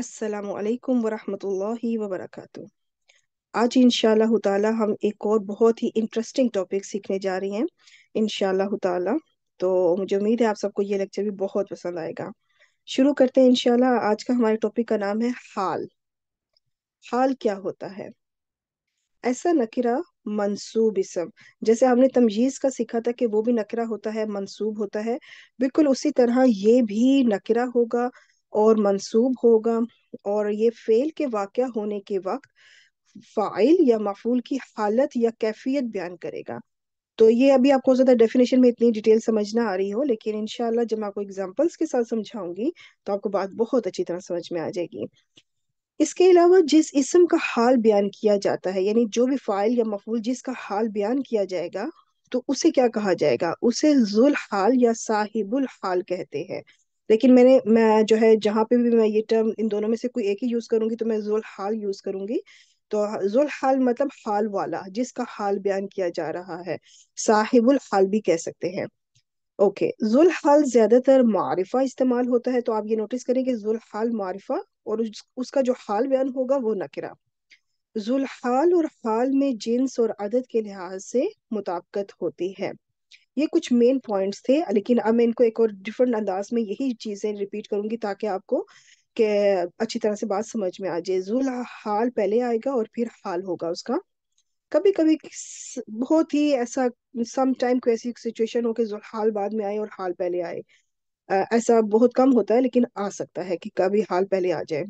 अस्सलाम वरहमतुल्लाहि वबरकatuह आज इंशाल्लाह ताला हम एक और बहुत ही इंटरेस्टिंग टॉपिक सीखने जा रहे हैं इंशाल्लाह ताला तो मुझे उम्मीद है आप सबको ये लेक्चर भी बहुत पसंद आएगा शुरू करते हैं इनशाला आज का हमारे टॉपिक का नाम है हाल हाल क्या होता है ऐसा नकिरा मनसूब इसम जैसे हमने तमजीज का सीखा था कि वो भी नकरा होता है मनसूब होता है बिल्कुल उसी तरह ये भी नकरा होगा और मंसूब होगा और ये फेल के वाक़ होने के वक्त फ़ाइल या मफूल की हालत या कैफियत बयान करेगा तो ये अभी आपको ज़्यादा डेफिनेशन में इतनी डिटेल समझ ना आ रही हो लेकिन इनशाला जब मैं आपको एग्जाम्पल्स के साथ समझाऊंगी तो आपको बात बहुत अच्छी तरह समझ में आ जाएगी इसके अलावा जिस इसम का हाल बयान किया जाता है यानी जो भी फाइल या मफूल जिसका हाल बयान किया जाएगा तो उसे क्या कहा जाएगा उसे जुल हाल या साहिबुल हाल कहते हैं लेकिन मैंने मैं जो है जहाँ पे भी मैं ये टर्म इन दोनों में से कोई एक ही यूज करूंगी तो मैं जुल हाल यूज करूंगी तो जुल हाल मतलब हाल वाला जिसका हाल बयान किया जा रहा है साहिबुल हाल भी कह सकते हैं ओके जुल हाल ज्यादातर मारिफा इस्तेमाल होता है तो आप ये नोटिस करें कि जुल हाल मारिफा और उस, उसका जो हाल बयान होगा वो नकरा जुल हाल और हाल में जिन्स और अदद के लिहाज से मुताबकत होती है ये कुछ मेन पॉइंट्स थे लेकिन अब मैं इनको एक और डिफरेंट अंदाज में यही चीजें रिपीट करूंगी ताकि आपको के अच्छी तरह से बात समझ में आ जाए जुल हाल पहले आएगा और फिर हाल होगा उसका कभी कभी बहुत ही ऐसा सम टाइम को ऐसी सिचुएशन हो कि जो हाल बाद में आए और हाल पहले आए ऐसा बहुत कम होता है लेकिन आ सकता है कि कभी हाल पहले आ जाए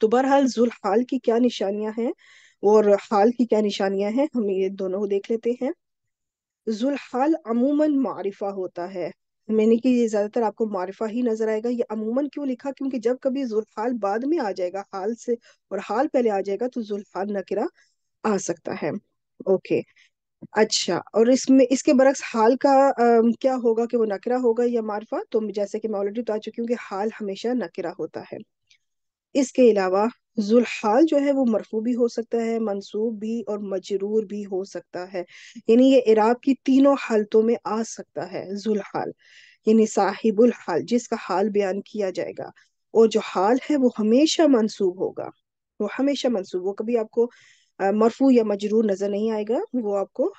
तो बहरहाल जुल हाल की क्या निशानियां हैं और हाल की क्या निशानियां हैं हम ये दोनों को देख लेते हैं जुलहाल अमूमन मारिफा होता है मैंने कि ये ज्यादातर आपको मारिफा ही नजर आएगा ये अमूमन क्यों लिखा क्योंकि जब कभी जुलहाल बाद में आ जाएगा हाल से और हाल पहले आ जाएगा तो जुलहाल नकिरा आ सकता है ओके अच्छा और इसमें इसके बरक्स हाल का आ, क्या होगा कि वो नकरा होगा या मारफा तो जैसे कि मैं ऑलरेडी बता चुकी हूँ कि हाल हमेशा नकरा होता है इसके अलावा जुलहाल जो है वो मरफू भी हो सकता है मंसूब भी और मजरूर भी हो सकता है यानी ये इराब की तीनों हालतों में आ सकता है जुलहाल यानी साहिबुल हाल जिसका हाल बयान किया जाएगा और जो हाल है वो हमेशा मंसूब होगा वो हमेशा मंसूब वो कभी आपको मरफू या मजरूर नजर नहीं आएगा वो आपको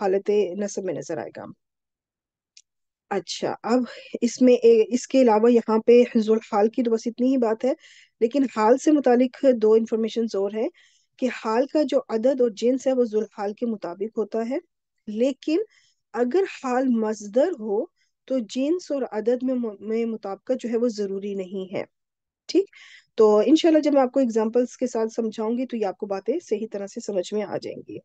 हालत नसब में नजर आएगा अच्छा अब इसमें इसके अलावा यहाँ पे जुल्फाल की तो बस इतनी ही बात है लेकिन हाल से मुतालिक दो इंफॉर्मेशन और है कि हाल का जो अदद और जिन्स है वो जुल्हाल के मुताबिक होता है लेकिन अगर हाल मजदर हो तो जिन्स और अदद में में मुताबकत जो है वो ज़रूरी नहीं है ठीक तो इनशाला जब मैं आपको एग्जाम्पल्स के साथ समझाऊंगी तो ये आपको बातें सही तरह से समझ में आ जाएंगी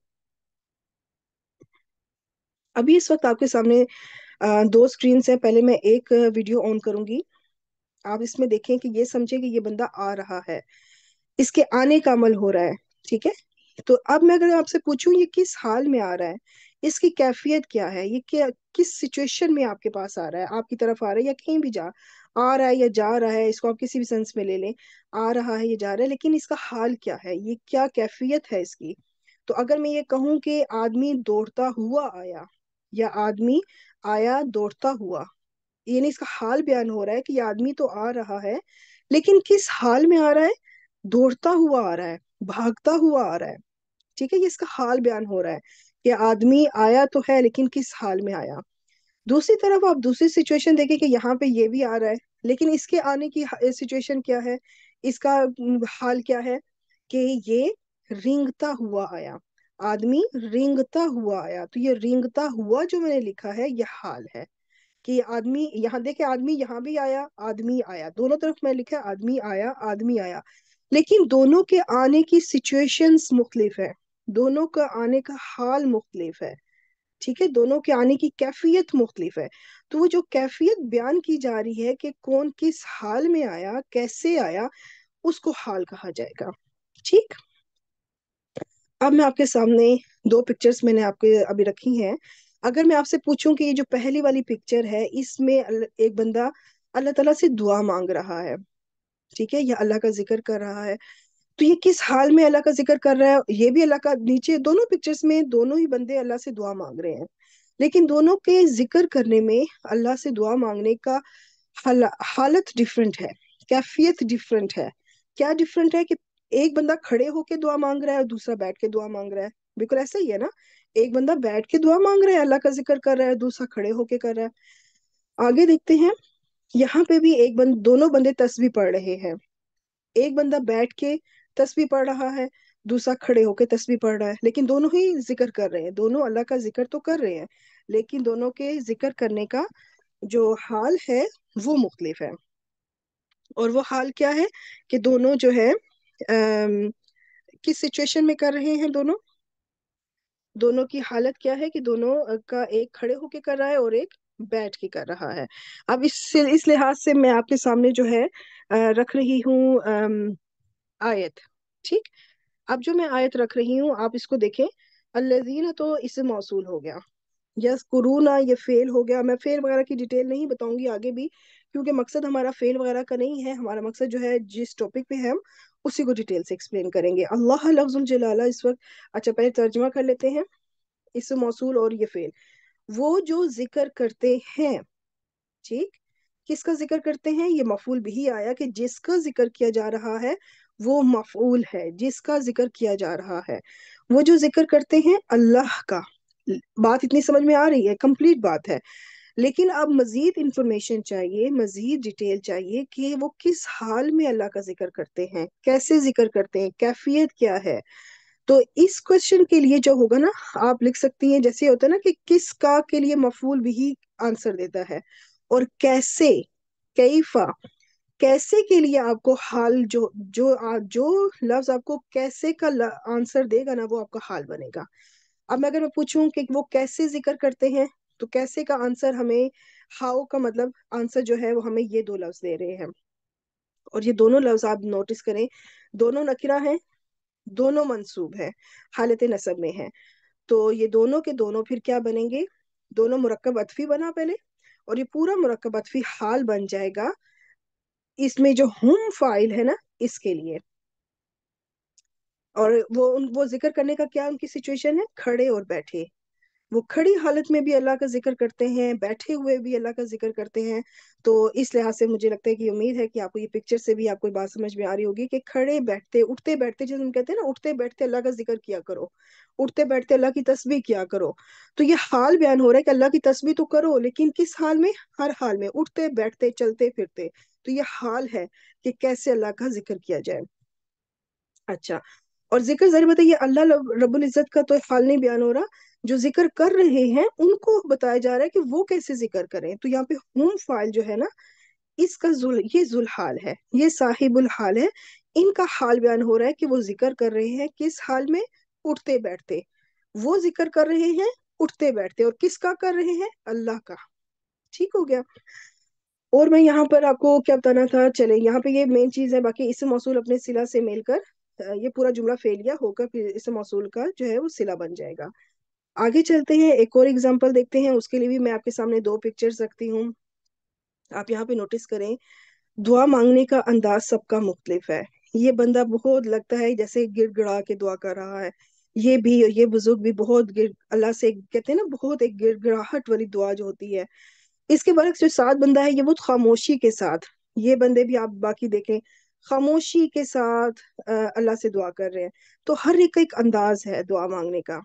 अभी इस वक्त आपके सामने दो स्क्रीन है पहले मैं एक वीडियो ऑन करूंगी आप इसमें देखें कि ये समझे कि ये बंदा आ रहा है इसके आने का अमल हो रहा है ठीक है तो अब मैं अगर आपसे पूछूं ये किस हाल में आ रहा है इसकी कैफियत क्या है ये क्या किस सिचुएशन में आपके पास आ रहा है आपकी तरफ आ रहा है या कहीं भी जा आ रहा है या जा रहा है इसको आप किसी भी सेंस में ले लें आ रहा है या जा रहा है लेकिन इसका हाल क्या है ये क्या कैफियत है इसकी तो अगर मैं ये कहूँ कि आदमी दौड़ता हुआ आया या आदमी आया दौड़ता हुआ यानी इसका हाल बयान हो रहा है कि ये आदमी तो आ रहा है लेकिन किस हाल में आ रहा है दौड़ता हुआ आ रहा है भागता हुआ आ रहा है ठीक है ये इसका हाल बयान हो रहा है कि आदमी आया तो है लेकिन किस हाल में आया दूसरी तरफ आप दूसरी सिचुएशन देखें कि यहाँ पे ये भी आ रहा है लेकिन इसके आने की सिचुएशन क्या है इसका हाल क्या है कि ये रिंगता हुआ आया आदमी रिंगता हुआ आया तो ये रिंगता हुआ जो मैंने लिखा है यह हाल है कि आदमी यहाँ देखे आदमी यहाँ भी आया आदमी आया दोनों तरफ मैं लिखा आदमी आया आदमी आया लेकिन दोनों के आने की सिचुएशंस मुख्तलिफ है दोनों का आने का हाल मुख्तलिफ है ठीक है दोनों के आने की कैफियत मुख्तलिफ है तो वो जो कैफियत बयान की जा रही है कि कौन किस हाल में आया कैसे आया उसको हाल कहा जाएगा ठीक अब मैं आपके सामने दो पिक्चर्स मैंने आपके अभी रखी हैं अगर मैं आपसे पूछूं कि ये जो पहली वाली पिक्चर है इसमें एक बंदा अल्लाह तला से दुआ मांग रहा है ठीक है या अल्लाह का जिक्र कर रहा है तो ये किस हाल में अल्लाह का जिक्र कर रहा है ये भी अल्लाह का नीचे दोनों पिक्चर्स में दोनों ही बंदे अल्लाह से दुआ मांग रहे हैं लेकिन दोनों के जिक्र करने में अल्लाह से दुआ मांगने का हालत डिफरेंट है कैफियत डिफरेंट है क्या डिफरेंट है कि एक बंदा खड़े होके दुआ मांग रहा है और दूसरा बैठ के दुआ मांग रहा है बिल्कुल ऐसा ही है ना एक बंदा बैठ के दुआ मांग रहा है अल्लाह का जिक्र कर रहा है दूसरा खड़े होके कर रहा है आगे देखते हैं यहाँ पे भी एक बंद दोनों बंदे तस्वीर पढ़ रहे हैं एक बंदा बैठ के तस्वीर पढ़ रहा है दूसरा खड़े होके तस्वीर पढ़ रहा है लेकिन दोनों ही जिक्र कर रहे हैं दोनों अल्लाह का जिक्र तो कर रहे हैं लेकिन दोनों के जिक्र करने का जो हाल है वो मुख्तलिफ है और वो हाल क्या है कि दोनों जो है आ, किस सिचुएशन में कर रहे हैं दोनों दोनों की हालत क्या है कि दोनों का एक खड़े होके कर रहा है और एक बैठ के कर रहा है अब इस इस लिहाज से मैं आपके सामने जो है रख रही हूँ आयत ठीक अब जो मैं आयत रख रही हूँ आप इसको देखें अल्लाजीना तो इससे मौसू हो गया यस कुरूना ये फेल हो गया मैं फेल वगैरह की डिटेल नहीं बताऊंगी आगे भी क्योंकि मकसद हमारा फेल वगैरह का नहीं है हमारा मकसद जो है जिस टॉपिक पे हम उसी को डिटेल से एक्सप्लेन करेंगे अल्लाह लफ्जुलजलाला इस वक्त अच्छा पहले तर्जमा कर लेते हैं इस मौसू और ये फेल वो जो जिक्र करते हैं ठीक किसका जिक्र करते हैं ये मफूल भी आया कि जिसका जिक्र किया जा रहा है वो मफूल है जिसका जिक्र किया जा रहा है वो जो जिक्र करते हैं अल्लाह का बात इतनी समझ में आ रही है कंप्लीट बात है लेकिन अब मजीद इंफॉर्मेशन चाहिए मजीद डिटेल चाहिए कि वो किस हाल में अल्लाह का जिक्र करते हैं कैसे जिक्र करते हैं कैफियत क्या है तो इस क्वेश्चन के लिए जो होगा ना आप लिख सकती हैं जैसे होता है ना कि किस का के लिए मफूल भी आंसर देता है और कैसे कैफा कैसे के लिए आपको हाल जो जो आ, जो लफ्ज आपको कैसे का आंसर देगा ना वो आपका हाल बनेगा अब अगर मैं पूछूं कि वो कैसे जिक्र करते हैं तो कैसे का आंसर हमें हाउ का मतलब आंसर जो है वो हमें ये दो लफ्ज दे रहे हैं और ये दोनों लफ्ज आप नोटिस करें दोनों नकिरा हैं दोनों मंसूब है हालत नसब में है तो ये दोनों के दोनों फिर क्या बनेंगे दोनों मुरक्कब अतफी बना पहले और ये पूरा मुरकब अतफी हाल बन जाएगा इसमें जो हम फाइल है ना इसके लिए और वो उन वो जिक्र करने का क्या उनकी सिचुएशन है खड़े और बैठे वो खड़ी हालत में भी अल्लाह का जिक्र करते हैं बैठे हुए भी अल्लाह का जिक्र करते हैं तो इस लिहाज से मुझे लगता है कि उम्मीद है कि आपको ये पिक्चर से भी आपको बात समझ में आ रही होगी कि खड़े बैठते उठते बैठते जिस हम कहते हैं ना उठते बैठते अल्लाह का जिक्र किया करो उठते बैठते अल्लाह की तस्वीर किया करो तो ये हाल बयान हो रहा है कि अल्लाह की तस्वीर तो करो लेकिन किस हाल में हर हाल में उठते बैठते चलते फिरते तो ये हाल है कि कैसे अल्लाह का जिक्र किया जाए अच्छा और जिक्र जरिए बताइए अल्लाह रबुल इज़्ज़त का तो हाल नहीं बयान हो रहा जो जिक्र कर रहे हैं उनको बताया जा रहा है कि वो कैसे जिक्र करें तो यहाँ पे होम फाइल जो है ना इसका जुल ये जुलहाल है ये साहिबुल हाल है इनका हाल बयान हो रहा है कि वो जिक्र कर रहे हैं किस हाल में उठते बैठते वो जिक्र कर रहे हैं उठते बैठते और किसका कर रहे हैं अल्लाह का ठीक हो गया और मैं यहाँ पर आपको क्या बताना था चले यहाँ पे ये मेन चीज है बाकी इस मौसू अपने सिला से मिलकर ये पूरा जुमला फेलिया होकर फिर इस मौसूल का जो है वो सिला बन जाएगा आगे चलते हैं एक और एग्जाम्पल देखते हैं उसके लिए भी मैं आपके सामने दो पिक्चर्स रखती हूँ आप यहाँ पे नोटिस करें दुआ मांगने का अंदाज सबका मुख्तलिफ है ये बंदा बहुत लगता है जैसे गिड़गिड़ा के दुआ कर रहा है ये भी ये बुजुर्ग भी बहुत गिर अल्लाह से कहते हैं ना बहुत एक गिड़गिड़ाहट वाली दुआ जो होती है इसके बरक्स जो सात बंदा है ये बहुत खामोशी के साथ ये बंदे भी आप बाकी देखें खामोशी के साथ अल्लाह से दुआ कर रहे हैं तो हर एक का एक अंदाज है दुआ मांगने का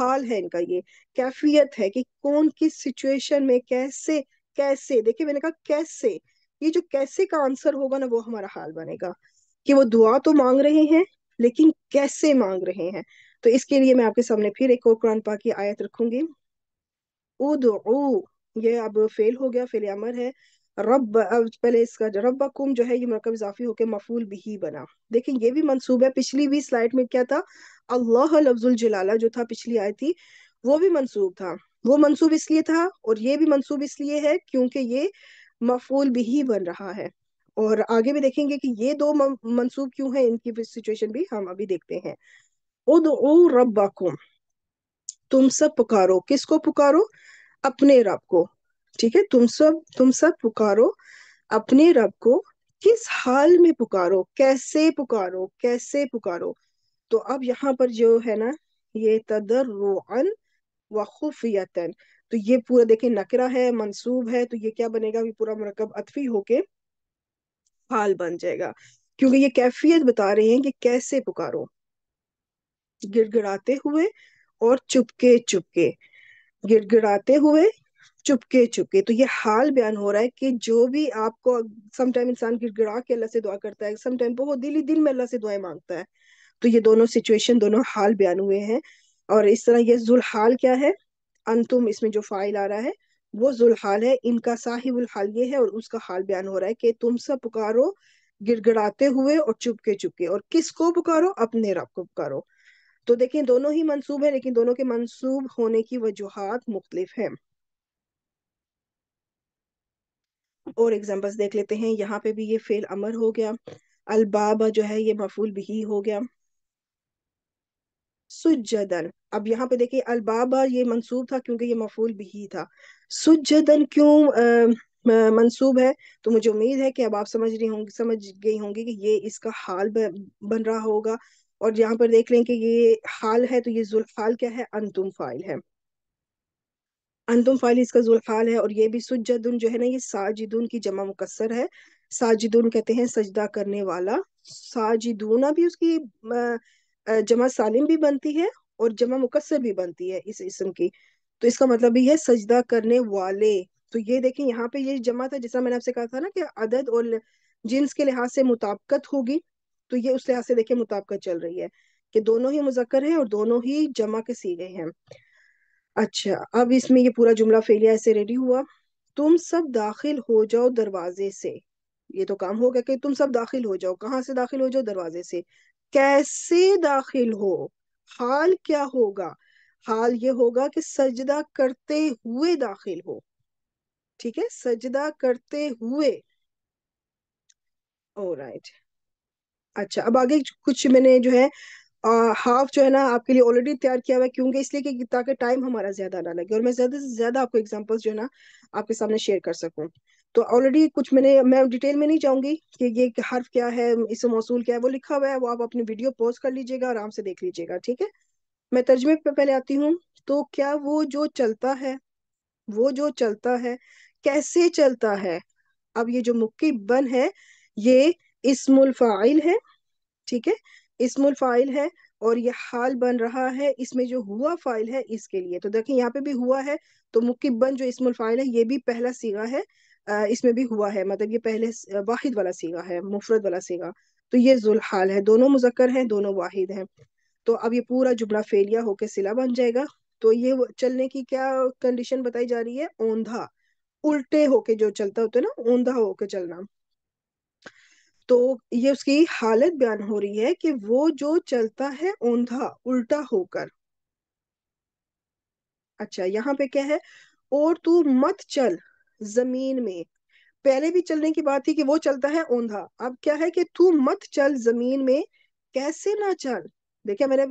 हाल है इनका ये कैफियत है कि कौन किस सिचुएशन में कैसे कैसे देखिए मैंने कहा कैसे ये जो कैसे का आंसर होगा ना वो हमारा हाल बनेगा कि वो दुआ तो मांग रहे हैं लेकिन कैसे मांग रहे हैं तो इसके लिए मैं आपके सामने फिर एक और कुरान पा की आयत रखूंगी उद ये अब फेल हो गया फेल अमर है रब पहले इसका रबकुम जो है ये मरकब इजाफी होकर मफूल भी बना देखें ये भी मनसूब है पिछली भी स्लाइड में क्या था अल्लाह लफ्जुल जलाला जो था पिछली आई थी वो भी मनसूब था वो मनसूब इसलिए था और ये भी मनसूब इसलिए है क्योंकि ये मफूल भी बन रहा है और आगे भी देखेंगे कि ये दो मनसूब क्यों है इनकी सिचुएशन भी हम अभी देखते हैं उद ओ रबाकुम तुम सब पुकारो किसको पुकारो अपने रब को ठीक है तुम सब तुम सब पुकारो अपने रब को किस हाल में पुकारो कैसे पुकारो कैसे पुकारो तो अब यहाँ पर जो है ना ये तदर रोअन व खुफियतन तो ये पूरा देखे नकरा है मंसूब है तो ये क्या बनेगा भी पूरा मरकब अतफी होके हाल बन जाएगा क्योंकि ये कैफियत बता रहे हैं कि कैसे पुकारो गिड़गिड़ाते हुए और चुपके चुपके गिड़गिड़ाते हुए चुपके चुपके तो ये हाल बयान हो रहा है कि जो भी आपको समटाइम इंसान गिड़गिड़ा के अल्लाह से दुआ करता है समटाइम बहुत दिल ही दिल में अल्लाह से दुआएं मांगता है तो ये दोनों सिचुएशन दोनों हाल बयान हुए हैं और इस तरह ये जुलहाल क्या है अंतुम इसमें जो फाइल आ रहा है वो जुलहाल है इनका साहिबुल हाल ये है और उसका हाल बयान हो रहा है कि तुम सब पुकारो गिड़गिड़ाते हुए और चुपके चुपके और किसको पुकारो अपने रब को पुकारो तो देखें दोनों ही मंसूब है लेकिन दोनों के मंसूब होने की वजूहत मुख्तलिफ है और एग्जाम्पल्स देख लेते हैं यहाँ पे भी ये फेल अमर हो गया अलबाबा जो है ये मफूल भी हो गया सुजदन अब यहाँ पे देखिए अलबाबा ये मंसूब था क्योंकि ये मफूल बिही था सुजदन क्यों मंसूब है तो मुझे उम्मीद है कि अब आप समझ रही होंगी समझ गई होंगी कि ये इसका हाल बन रहा होगा और यहाँ पर देख लें कि ये हाल है तो ये जुल्फाल क्या है अंतुम फाइल है अंतुम फाइल इसका जुल्फाल है और ये भी सुजदुन जो है ना ये साजिदुन की जमा मुकसर है साजिदुन कहते हैं सजदा करने वाला साजिदूना भी उसकी जमा सालिम भी बनती है और जमा मुकसर भी बनती है इस इसम की तो इसका मतलब भी है सजदा करने वाले तो ये देखें यहाँ पे ये जमा था जैसा मैंने आपसे कहा था ना कि अदद और जिन्स के लिहाज से मुताबकत होगी तो ये उस लिहाज से देखिए मुताबकत चल रही है कि दोनों ही मुजक्कर हैं और दोनों ही जमा के सीगे हैं अच्छा अब इसमें ये पूरा जुमला फेलिया ऐसे रेडी हुआ तुम सब दाखिल हो जाओ दरवाजे से ये तो काम हो गया कि तुम सब दाखिल हो जाओ कहाँ से दाखिल हो जाओ दरवाजे से कैसे दाखिल हो हाल क्या होगा हाल ये होगा कि सजदा करते हुए दाखिल हो ठीक है सजदा करते हुए राइट अच्छा अब आगे कुछ मैंने जो है हाफ जो है ना आपके लिए ऑलरेडी तैयार किया हुआ है क्योंकि इसलिए कि ताकि टाइम हमारा ज्यादा ना लगे और मैं ज्यादा से ज्यादा आपको एग्जाम्पल्स जो है ना आपके सामने शेयर कर सकूं तो ऑलरेडी कुछ मैंने मैं डिटेल में नहीं जाऊंगी कि ये हर्फ क्या है इस मौसू क्या है वो लिखा हुआ है वो आप अपनी वीडियो पॉज कर लीजिएगा आराम से देख लीजिएगा ठीक है मैं तर्जमे पे पहले आती हूँ तो क्या वो जो चलता है वो जो चलता है कैसे चलता है अब ये जो मुक्की बन है ये इसमुल फाइल है ठीक है इसमुल फाइल है और ये हाल बन रहा है इसमें जो हुआ फाइल है इसके लिए तो देखें यहाँ पे भी हुआ है तो मुकिबन जो इसमुल फाइल है ये भी पहला सीगा है इसमें भी हुआ है मतलब ये पहले वाहिद वाला सीगा है मुफरत वाला सीगा तो ये हाल है दोनों मुजक्कर हैं दोनों वाहिद हैं तो अब ये पूरा जुमला फेलिया होकर सिला बन जाएगा तो ये चलने की क्या कंडीशन बताई जा रही है ओंधा उल्टे होके जो चलता होता है ना ओंधा होके चलना तो ये उसकी हालत बयान हो रही है कि वो जो चलता है ओंधा उल्टा होकर अच्छा यहाँ पे क्या है और तू मत चल जमीन में पहले भी चलने की बात थी कि वो चलता है ओंधा अब क्या है कि तू मत चल जमीन में कैसे ना चल देखिए मैंने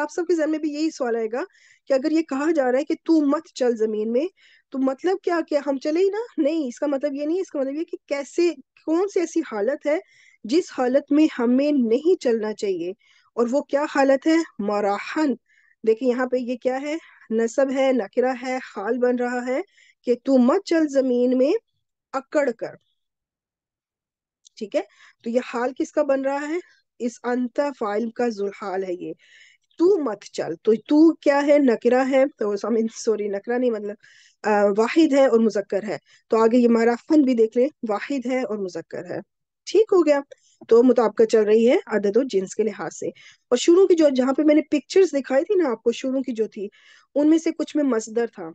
आप सबके जहन में भी यही सवाल आएगा कि अगर ये कहा जा रहा है कि तू मत चल जमीन में तो मतलब क्या कि हम चले ही ना नहीं इसका मतलब ये नहीं इसका मतलब ये कि कैसे कौन सी ऐसी हालत है जिस हालत में हमें नहीं चलना चाहिए और वो क्या हालत है मराहन देखिए यहाँ पे ये क्या है नसब है नकरा है हाल बन रहा है कि तू मत चल जमीन में अकड़ कर ठीक है तो ये हाल किसका बन रहा है इस अंत फाइल का जुलहाल है ये तू मत चल तो तू क्या है नकरा है तो सॉरी नकरा नहीं मतलब वाहिद है और मुजक्कर है तो आगे ये मराफन भी देख ले वाहिद है और मुजक्कर है ठीक हो गया तो मुताबिक चल रही है अदद और जिन्स के लिहाज से और शुरू की जो जहाँ पे मैंने पिक्चर्स दिखाई थी ना आपको शुरू की जो थी उनमें से कुछ में मजदर था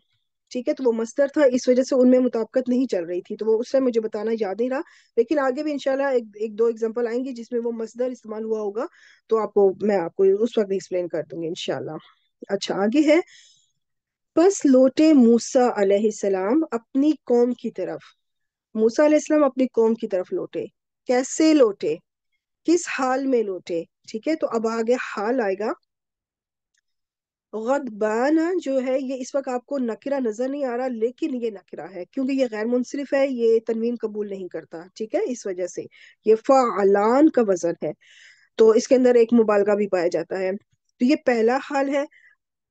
ठीक है तो वो मस्तर था इस वजह से उनमें मुताबकत नहीं चल रही थी तो वो उस टाइम मुझे बताना याद नहीं रहा लेकिन आगे भी इनशाला एक, एक दो एग्जाम्पल आएंगे जिसमें वो मस्तर इस्तेमाल हुआ होगा तो आपको मैं आपको उस वक्त एक्सप्लेन कर दूंगी इनशाला अच्छा आगे है बस लोटे मूसा अलैहिस्सलाम अपनी कौम की तरफ मूसा अलैहिस्सलाम अपनी कौम की तरफ लौटे कैसे लौटे किस हाल में लौटे ठीक है तो अब आगे हाल आएगा गदबाना जो है ये इस वक्त आपको नकिरा नजर नहीं आ रहा लेकिन ये नकरा है क्योंकि ये गैर मुनसरफ है ये तनवीन कबूल नहीं करता ठीक है इस वजह से ये फ़लान का वजन है तो इसके अंदर एक मुबालगा भी पाया जाता है तो ये पहला हाल है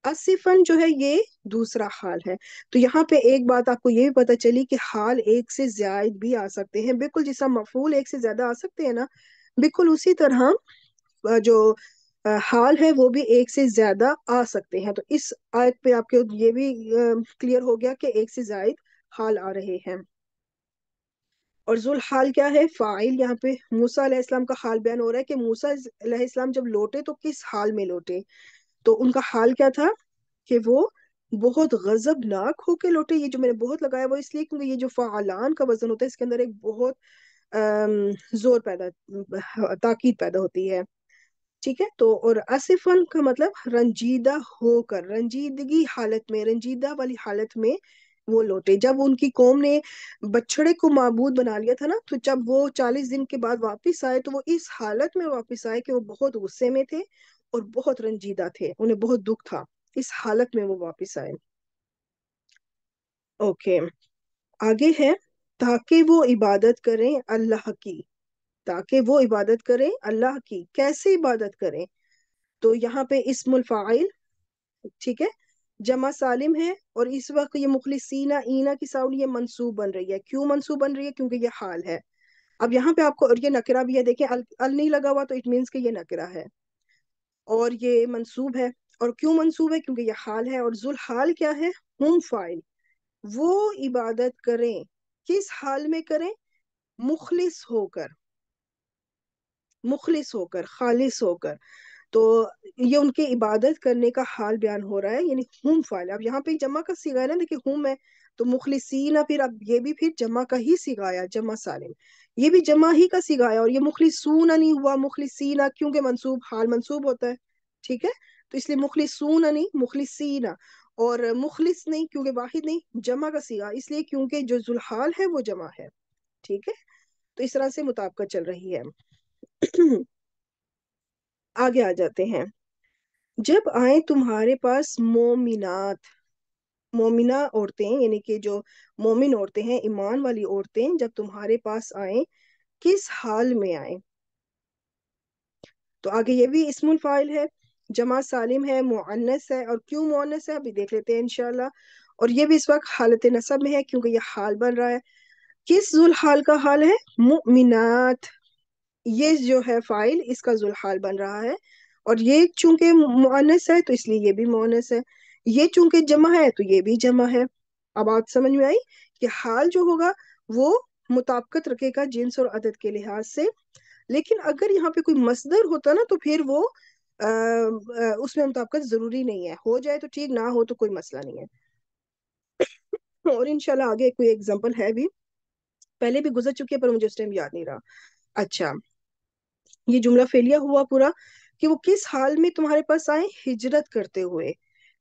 असिफन जो है ये दूसरा हाल है तो यहाँ पे एक बात आपको ये भी पता चली कि हाल एक से ज्यादा भी आ सकते हैं बिल्कुल जिस मफूल एक से ज्यादा आ सकते हैं ना बिल्कुल उसी तरह जो हाल है वो भी एक से ज्यादा आ सकते हैं तो इस आयत पे आपके ये भी क्लियर हो गया कि एक से जायद हाल आ रहे हैं और जुल हाल क्या है फाइल यहाँ पे मूसा इस्लाम का हाल बयान हो रहा है कि मूसा इस्लाम जब लौटे तो किस हाल में लौटे तो उनका हाल क्या था कि वो बहुत गजबनाक होके लौटे ये जो मैंने बहुत लगाया वो इसलिए क्योंकि ये जो फालान का वजन होता है इसके अंदर एक बहुत जोर पैदा ताकीद पैदा होती है ठीक है तो और असफल का मतलब रंजीदा होकर रंजीदगी हालत में रंजीदा वाली हालत में वो लौटे जब उनकी कौम ने बछड़े को मबूद बना लिया था ना तो जब वो चालीस दिन के बाद वापस आए तो वो इस हालत में वापस आए कि वो बहुत गुस्से में थे और बहुत रंजीदा थे उन्हें बहुत दुख था इस हालत में वो वापस आए ओके आगे है ताकि वो इबादत करें अल्लाह की ताकि वो इबादत करें अल्लाह की कैसे इबादत करें तो यहाँ पे इसमुलफाइल ठीक है जमा सालिम है और इस वक्त ये मुखलिसीना ईना की साउंड ये मनसूब बन रही है क्यों मनसूब बन रही है क्योंकि ये हाल है अब यहाँ पे आपको और ये नकरा भी है देखें अल, अल नहीं लगा हुआ तो इट मीन्स कि ये नकरा है और ये मनसूब है और क्यों मनसूब है क्योंकि ये हाल है और जुल हाल क्या है हम फाइल वो इबादत करें किस हाल में करें मुखलिस होकर मुखलिस होकर खालिस होकर तो ये उनके इबादत करने का हाल बयान हो रहा है यानी हुम फाल अब यहाँ पे जमा का सिगा है ना देखिए हुम है तो मुखलिसीन फिर अब ये भी फिर जमा का ही सिगाया जमा सालिम ये भी जमा ही का सिगाया और ये मुखलिसून नहीं हुआ मुखलिसीना क्योंकि मनसूब हाल मनसूब होता है ठीक है तो इसलिए मुखलिसून नहीं मुखलिसीना और मुखलिस नहीं क्योंकि वाहिद नहीं जमा का सिगा इसलिए क्योंकि जो जुल्हाल है वो जमा है ठीक है तो इस तरह से मुताबका चल रही है आगे आ जाते हैं जब आए तुम्हारे पास मोमिनात मोमिना औरतें यानी कि जो मोमिन औरतें हैं ईमान वाली औरतें जब तुम्हारे पास आए किस हाल में आए तो आगे ये भी इसमुल फाइल है जमा सालिम है मुअन्नस है और क्यों मुअन्नस है अभी देख लेते हैं इनशाला और ये भी इस वक्त हालत नसब में है क्योंकि ये हाल बन रहा है किस जुल हाल का हाल है मुमिनात ये जो है फाइल इसका जुलहाल बन रहा है और ये चूंकि मोनस है तो इसलिए ये भी मोनस है ये चूंकि जमा है तो ये भी जमा है अब आप समझ में आई कि हाल जो होगा वो मुताबकत रखेगा जिन्स और अदद के लिहाज से लेकिन अगर यहाँ पे कोई मसदर होता ना तो फिर वो उसमें मुताबकत जरूरी नहीं है हो जाए तो ठीक ना हो तो कोई मसला नहीं है और इनशाला आगे कोई एग्जाम्पल है भी पहले भी गुजर चुकी है पर मुझे उस टाइम याद नहीं रहा अच्छा ये जुमला फेलिया हुआ पूरा कि वो किस हाल में तुम्हारे पास आए हिजरत करते हुए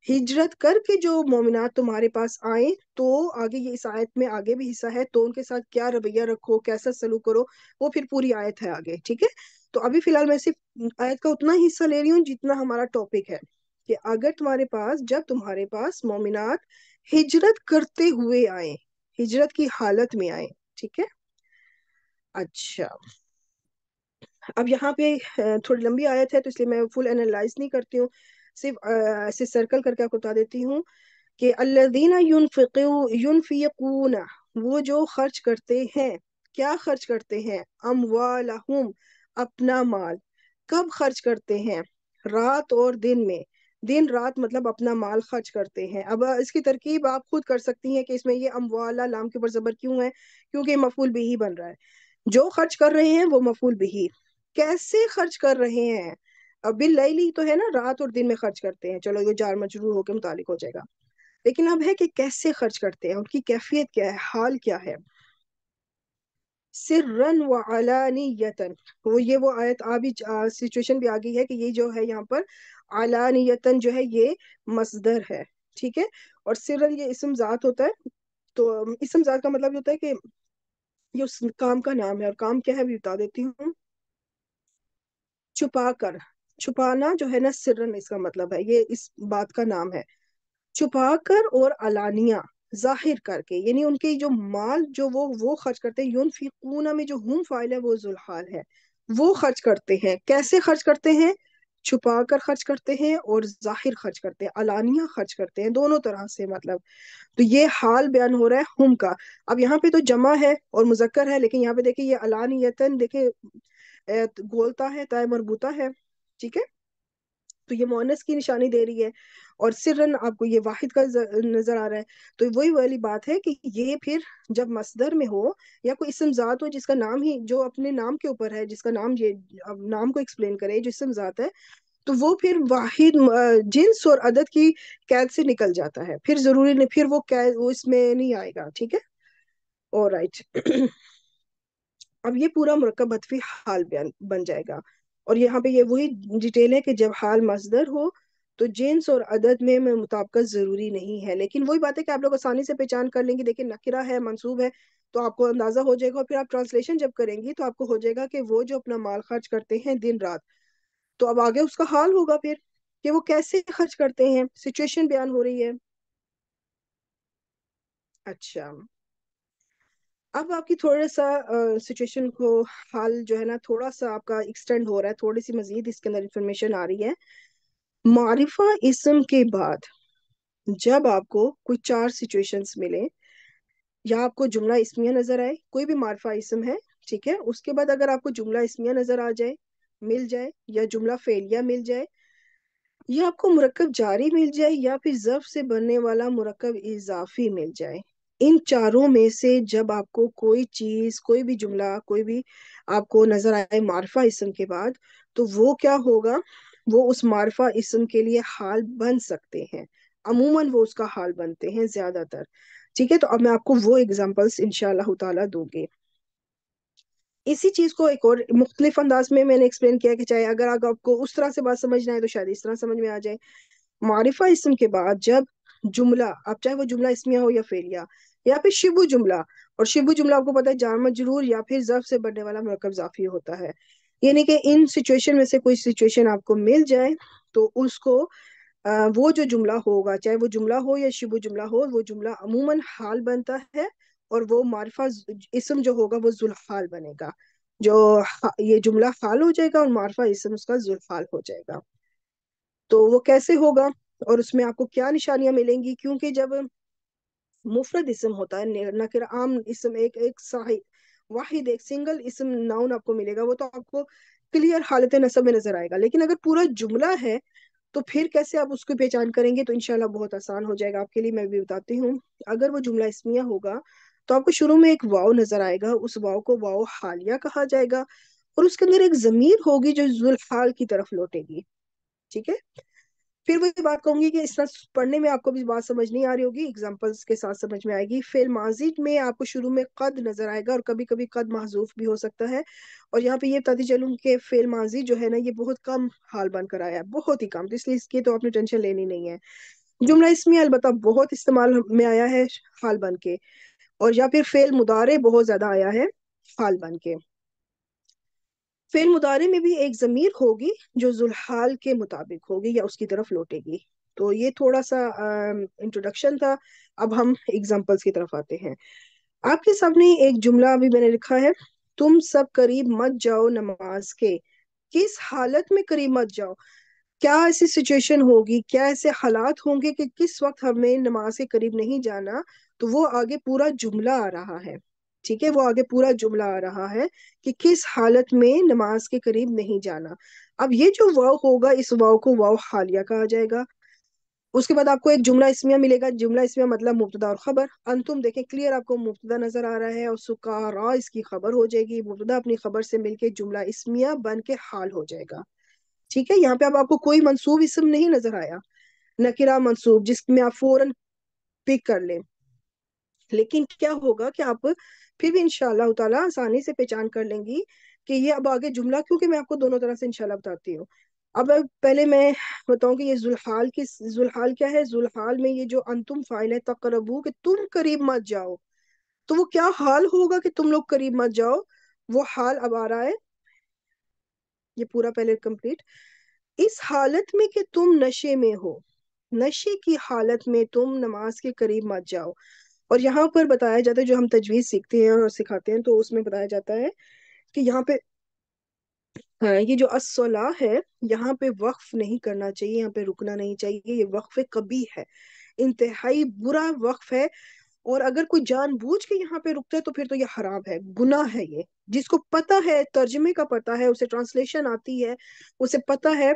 हिजरत करके जो मोमिनात तुम्हारे पास आए तो आगे ये इस आयत में आगे भी हिस्सा है तो उनके साथ क्या रवैया रखो कैसा सलूक करो वो फिर पूरी आयत है आगे ठीक है तो अभी फिलहाल मैं सिर्फ आयत का उतना हिस्सा ले रही हूँ जितना हमारा टॉपिक है कि अगर तुम्हारे पास जब तुम्हारे पास मोमिनात हिजरत करते हुए आए हिजरत की हालत में आए ठीक है अच्छा अब यहाँ पे थोड़ी लंबी आयत है तो इसलिए मैं फुल एनालाइज नहीं करती हूँ सिर्फ ऐसे सर्कल करके आपको बता देती हूँ कि अल्लादीना यूनफिकून वो जो खर्च करते हैं क्या खर्च करते हैं अमवालहुम अपना माल कब खर्च करते हैं रात और दिन में दिन रात मतलब अपना माल खर्च करते हैं अब इसकी तरकीब आप खुद कर सकती हैं कि इसमें ये अमवाला लाम के ऊपर जबर क्यों है क्योंकि मफूल भी ही बन रहा है जो खर्च कर रहे हैं वो मफूल भी कैसे खर्च कर रहे हैं अब बिल लई तो है ना रात और दिन में खर्च करते हैं चलो ये जार मजरूर होकर मुतालिक हो जाएगा लेकिन अब है कि कैसे खर्च करते हैं उनकी कैफियत क्या है हाल क्या है सिर्रन व अलानियतन वो ये वो आयत आ भी सिचुएशन भी आ गई है कि ये जो है यहाँ पर अलानियतन जो है ये मजदर है ठीक है और रन ये इसम जात होता है तो इसम जात का मतलब होता है कि ये उस काम का नाम है और काम क्या है भी बता देती हूँ छुपा कर छुपाना जो है ना सिरन इसका मतलब है ये इस बात का नाम है छुपा कर और अलानिया जाहिर करके यानी उनके जो माल जो वो वो खर्च करते हैं यून में जो हम फाइल है वो जुल्हाल है वो खर्च करते हैं कैसे खर्च करते हैं छुपा कर खर्च करते हैं और जाहिर खर्च करते हैं अलानिया खर्च करते हैं दोनों तरह से मतलब तो ये हाल बयान हो रहा है हम का अब यहाँ पे तो जमा है और मुजक्कर है लेकिन यहाँ पे देखिए ये अलानियतन देखे गोलता है तय मरबूता है ठीक है तो ये मोनस की निशानी दे रही है और सिरन आपको ये वाहिद का नजर आ रहा है तो वही वाली बात है कि ये फिर जब मसदर में हो या कोई जात हो जिसका नाम ही जो अपने नाम के ऊपर है जिसका नाम ये अब नाम को एक्सप्लेन करे जो जात है तो वो फिर वाहिद जिन्स और अदद की कैद से निकल जाता है फिर जरूरी नहीं फिर वो कैद वो इसमें नहीं आएगा ठीक है और राइट अब ये पूरा मरकब अतफी हाल बयान बन जाएगा और यहाँ पे ये वही डिटेल है कि जब हाल मजदर हो तो जेंस और अदद में, में मुताबकत जरूरी नहीं है लेकिन वही बात है कि आप लोग आसानी से पहचान कर लेंगे देखिए नकिरा है मंसूब है तो आपको अंदाजा हो जाएगा और फिर आप ट्रांसलेशन जब करेंगी तो आपको हो जाएगा कि वो जो अपना माल खर्च करते हैं दिन रात तो अब आगे उसका हाल होगा फिर कि वो कैसे खर्च करते हैं सिचुएशन बयान हो रही है अच्छा अब आपकी थोड़ा सा सिचुएशन को हाल जो है ना थोड़ा सा आपका एक्सटेंड हो रहा है थोड़ी सी मजीद इसके अंदर इंफॉर्मेशन आ रही है मारिफा इसम के बाद जब आपको कोई चार सिचुएशंस मिले या आपको जुमला इसमिया नजर आए कोई भी मारफा इसम है ठीक है उसके बाद अगर आपको जुमला इसमिया नजर आ जाए मिल जाए या जुमला फेलिया मिल जाए या आपको मुरकब जारी मिल जाए या फिर जब से बनने वाला मुरकब इजाफी मिल जाए इन चारों में से जब आपको कोई चीज कोई भी जुमला कोई भी आपको नजर आए मारफा इसम के बाद तो वो क्या होगा वो उस मारफा इसम के लिए हाल बन सकते हैं अमूमन वो उसका हाल बनते हैं ज्यादातर ठीक है तो अब मैं आपको वो एग्जाम्पल्स इनशाला शह दूंगी इसी चीज को एक और मुख्तलिफ अंदाज में मैंने एक्सप्लेन किया कि चाहे अगर आपको उस तरह से बात समझना है तो शायद इस तरह समझ में आ जाए मारिफा इसम के बाद जब जुमला आप चाहे वो जुमला इसमिया हो या फेलिया या फिर शिबु जुमला और शिबु जुमला आपको पता है जाम मजरूर या फिर जब से बनने वाला मरकब जाफी होता है यानी कि इन सिचुएशन में से कोई सिचुएशन आपको मिल जाए तो उसको वो जो जुमला होगा चाहे वो जुमला हो या शिबु जुमला हो वो जुमला अमूमन हाल बनता है और वो मारफा इसम जो होगा वो जुल्हाल बनेगा जो ये जुमला हाल हो जाएगा और मारफा इसम उसका जुल्हाल हो जाएगा तो वो कैसे होगा और उसमें आपको क्या निशानियां मिलेंगी क्योंकि जब मुफरत इसम होता है नकिर आम इसम एक एक साहि वाहिद एक सिंगल इसम नाउन आपको मिलेगा वो तो आपको क्लियर हालत नसब में नजर आएगा लेकिन अगर पूरा जुमला है तो फिर कैसे आप उसको पहचान करेंगे तो इनशाला बहुत आसान हो जाएगा आपके लिए मैं भी बताती हूँ अगर वो जुमला इसमिया होगा तो आपको शुरू में एक वाव नजर आएगा उस वाव को वाव हालिया कहा जाएगा और उसके अंदर एक जमीर होगी जो जुल्फाल की तरफ लौटेगी ठीक है फिर वही बात कहूंगी कि इस तरह पढ़ने में आपको भी बात समझ नहीं आ रही होगी एग्जाम्पल्स के साथ समझ में आएगी फिर माजिद में आपको शुरू में कद नजर आएगा और कभी कभी कद महजूफ भी हो सकता है और यहाँ पे ये बताती चलूँ कि फेल माजी जो है ना ये बहुत कम हाल बनकर आया है बहुत ही कम तो इसलिए इसकी तो आपने टेंशन लेनी नहीं है जुमला इसमें अलबत्त बहुत इस्तेमाल में आया है हाल बन के और या फिर फेल मुदारे बहुत ज्यादा आया है हाल बन के फिर मुदारे में भी एक ज़मीर होगी जो जुल्हाल के मुताबिक होगी या उसकी तरफ लौटेगी तो ये थोड़ा सा इंट्रोडक्शन था अब हम एग्जांपल्स की तरफ आते हैं आपके सामने एक जुमला अभी मैंने लिखा है तुम सब करीब मत जाओ नमाज के किस हालत में करीब मत जाओ क्या ऐसी सिचुएशन होगी क्या ऐसे हालात होंगे कि किस वक्त हमें नमाज के करीब नहीं जाना तो वो आगे पूरा जुमला आ रहा है ठीक है वो आगे पूरा जुमला आ रहा है कि किस हालत में नमाज के करीब नहीं जाना अब ये जो वाव होगा इस वाव को वाव हालिया कहा जाएगा उसके बाद आपको एक जुमला इसमिया मिलेगा जुमला इसमिया मतलब मुबतदा और खबर अंतुम देखें क्लियर आपको मुबतदा नजर आ रहा है और सुकारा इसकी खबर हो जाएगी मुबतदा अपनी खबर से मिलके जुमला इसमिया बन के हाल हो जाएगा ठीक है यहाँ पे अब आपको कोई मनसूब इसम नहीं नजर आया नकिरा मनसूब जिसमें आप फौरन पिक कर लें लेकिन क्या होगा कि आप फिर भी इनशाला ताला आसानी से पहचान कर लेंगी कि ये अब आगे जुमला क्योंकि मैं आपको दोनों तरह से इनशाला बताती हूँ अब पहले मैं बताऊं कि ये जुल्हाल की जुल्हाल क्या है जुल्हाल में ये जो अंतुम फाइल है तकरबू कि तुम करीब मत जाओ तो वो क्या हाल होगा कि तुम लोग करीब मत जाओ वो हाल अब आ रहा है ये पूरा पहले कंप्लीट इस हालत में कि तुम नशे में हो नशे की हालत में तुम नमाज के करीब मत जाओ और यहाँ पर बताया जाता है जो हम तजवीज़ सीखते हैं और सिखाते हैं तो उसमें बताया जाता है कि यहाँ पे हाँ, ये जो असला है यहाँ पे वक्फ नहीं करना चाहिए यहाँ पे रुकना नहीं चाहिए ये वक्फ कभी है इंतहाई बुरा वक्फ है और अगर कोई जानबूझ के यहाँ पे रुकता है तो फिर तो ये हराम है गुना है ये जिसको पता है तर्जमे का पता है उसे ट्रांसलेशन आती है उसे पता है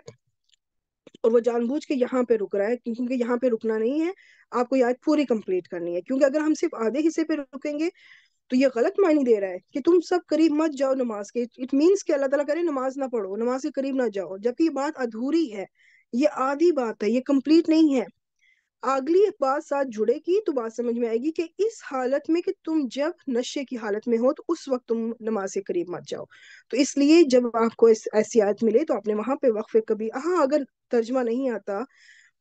और वो जानबूझ के यहाँ पे रुक रहा है क्योंकि यहाँ पे रुकना नहीं है आपको याद पूरी कंप्लीट करनी है क्योंकि अगर हम सिर्फ आधे हिस्से पे रुकेंगे तो ये गलत मानी दे रहा है कि तुम सब करीब मत जाओ नमाज के इट मीन्स कि अल्लाह ताला करे नमाज ना पढ़ो नमाज के करीब ना जाओ जबकि ये बात अधूरी है ये आधी बात है ये कंप्लीट नहीं है अगली एक बात साथ जुड़ेगी तो बात समझ में आएगी कि इस हालत में कि तुम जब नशे की हालत में हो तो उस वक्त तुम नमाज के करीब मत जाओ तो इसलिए जब आपको इस ऐसी आयत मिले तो आपने वहां पे वक्फे कभी हाँ अगर तर्जमा नहीं आता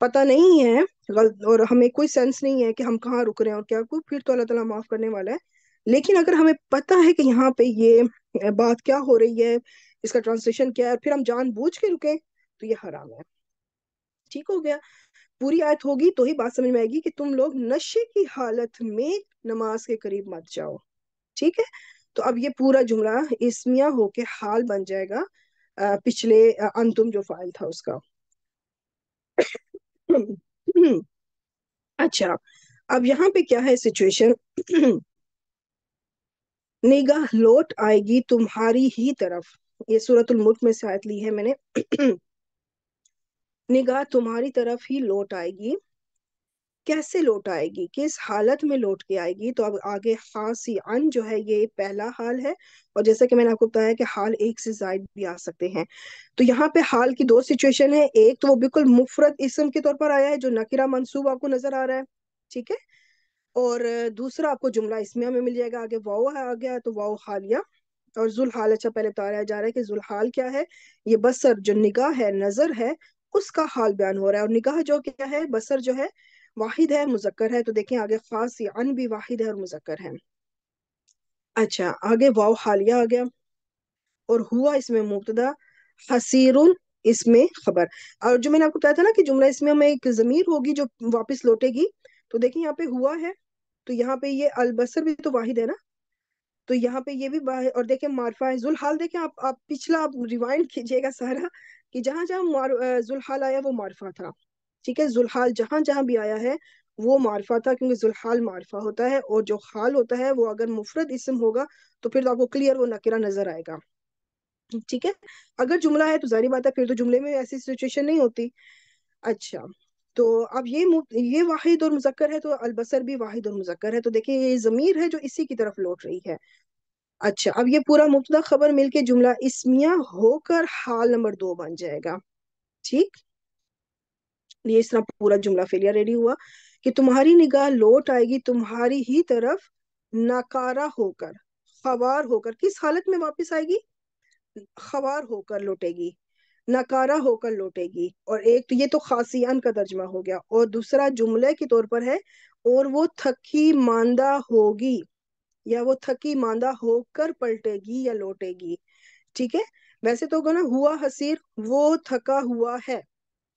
पता नहीं है गलत और हमें कोई सेंस नहीं है कि हम कहाँ रुक रहे हैं और क्या को तो फिर तो अल्लाह तला माफ करने वाला है लेकिन अगर हमें पता है कि यहाँ पे ये बात क्या हो रही है इसका ट्रांसलेशन क्या है फिर हम जान के रुके तो ये हराम है ठीक हो गया पूरी आयत होगी तो ही बात समझ में आएगी कि तुम लोग नशे की हालत में नमाज के करीब मत जाओ ठीक है तो अब ये पूरा जुमला इसमिया होके हाल बन जाएगा पिछले अंतुम जो फाइल था उसका अच्छा अब यहाँ पे क्या है सिचुएशन निगाह लौट आएगी तुम्हारी ही तरफ ये सूरत में से आयत ली है मैंने निगाह तुम्हारी तरफ ही लौट आएगी कैसे लौट आएगी किस हालत में लौट के आएगी तो अब आगे खासी अन जो है ये पहला हाल है और जैसा कि मैंने आपको बताया कि हाल एक से जायद भी आ सकते हैं तो यहाँ पे हाल की दो सिचुएशन है एक तो वो बिल्कुल मुफरत इसम के तौर पर आया है जो नकिरा मनसूब आपको नजर आ रहा है ठीक है और दूसरा आपको जुमला इसमिया में मिल जाएगा आगे वाओ आ गया तो वाओ हालिया और जुल हाल अच्छा पहले बताया जा रहा है कि जुल हाल क्या है ये बसर जो निगाह है नजर है उसका हाल बयान हो रहा है और निगाह जो क्या है बसर जो है वाहिद है मुजक्कर है तो देखें आगे खास अन भी वाहिद है और मुजक्कर है अच्छा आगे वाव हालिया आ गया और हुआ इसमें मुबतदा हसीरुल इसमें खबर और जो मैंने आपको बताया था ना कि जुमला इसमें हमें एक जमीर होगी जो वापस लौटेगी तो देखिए यहाँ पे हुआ है तो यहाँ पे ये अलबसर भी तो वाहिद है ना तो यहाँ पे ये भी और देखे मारफा है जुलहाल देखें आप आप पिछला आप रिवाइंड कीजिएगा सारा कि जहां जहां जुलहाल आया वो मारफा था ठीक है जुलहाल जहां जहां भी आया है वो मारफा था क्योंकि जुलहाल मारफा होता है और जो हाल होता है वो अगर मुफरत इसम होगा तो फिर तो आपको क्लियर वो नकेरा नजर आएगा ठीक है अगर जुमला है तो जारी बात है फिर तो जुमले में ऐसी सिचुएशन नहीं होती अच्छा तो अब ये ये वाहिद और मुजक्कर है तो अलबसर भी वाहिद और मुजक्कर है तो देखिए ये जमीर है जो इसी की तरफ लौट रही है अच्छा अब ये पूरा मुबतदा खबर मिलके जुमला इसमिया होकर हाल नंबर दो बन जाएगा ठीक ये इस तरह पूरा जुमला फेलिया रेडी हुआ कि तुम्हारी निगाह लौट आएगी तुम्हारी ही तरफ नाकारा होकर खवार होकर किस हालत में वापस आएगी खवार होकर लौटेगी नकारा होकर लौटेगी और एक तो ये तो खासियान का तर्जमा हो गया और दूसरा जुमले के तौर पर है और वो थकी मांदा होगी या वो थकी मांदा होकर पलटेगी या लौटेगी ठीक है वैसे तो होगा ना हुआ हसीर वो थका हुआ है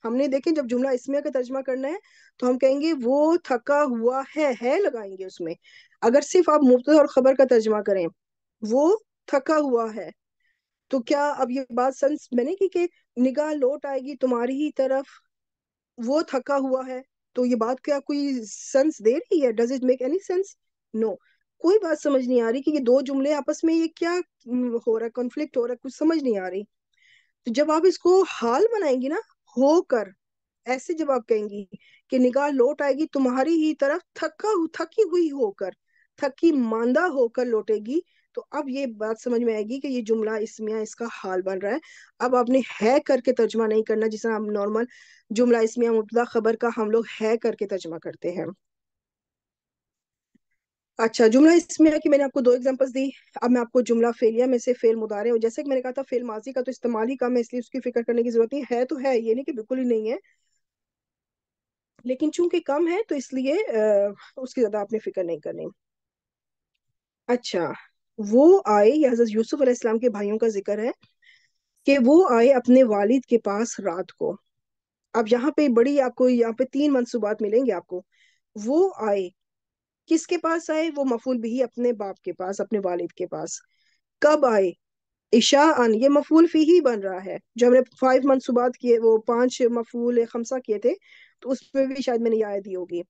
हमने देखें जब जुमला इसमें का तर्जमा करना है तो हम कहेंगे वो थका हुआ है है लगाएंगे उसमें अगर सिर्फ आप मुफ्त और खबर का तर्जमा करें वो थका हुआ है तो क्या अब ये बात सेंस मैंने की कि निगाह लौट आएगी तुम्हारी ही तरफ वो थका हुआ है तो ये बात क्या कोई सेंस दे रही है does it make any sense no कोई बात समझ नहीं आ रही कि ये दो जुमले आपस में ये क्या हम्म, हो रहा है कॉन्फ्लिक्ट हो रहा है कुछ समझ नहीं आ रही तो जब आप इसको हाल बनाएंगी ना होकर ऐसे जब आप कहेंगी कि निगाह लौट आएगी तुम्हारी ही तरफ थका थकी हुई होकर थकी मांदा होकर लौटेगी तो अब ये बात समझ में आएगी कि ये जुमला इसमिया इसका हाल बन रहा है अब आपने है करके तर्जमा नहीं करना जिस हम नॉर्मल जुमला इसमिया मुबदा खबर का हम लोग है करके तर्जमा करते हैं अच्छा जुमला इसमें है कि मैंने आपको दो एग्जांपल्स दी अब मैं आपको जुमला फेलिया में से फेल मुदारे और जैसे कि मैंने कहा था फेल माजी का तो इस्तेमाल ही कम है इसलिए उसकी फिक्र करने की जरूरत नहीं है तो है ये नहीं कि बिल्कुल ही नहीं है लेकिन चूंकि कम है तो इसलिए उसकी ज्यादा आपने फिक्र नहीं करनी अच्छा वो आए हजरत यूसुफ अलैहिस्सलाम के भाइयों का जिक्र है कि वो आए अपने वालिद के पास रात को अब यहाँ पे बड़ी आपको यहाँ पे तीन मनसूबात मिलेंगे आपको वो आए किसके पास आए वो मफूल भी अपने बाप के पास अपने वालिद के पास कब आए इशा अन ये मफूल फी ही बन रहा है जो हमने फाइव मनसूबात किए वो पांच मफूल खमसा किए थे तो उसमें भी शायद मैंने याद दी होगी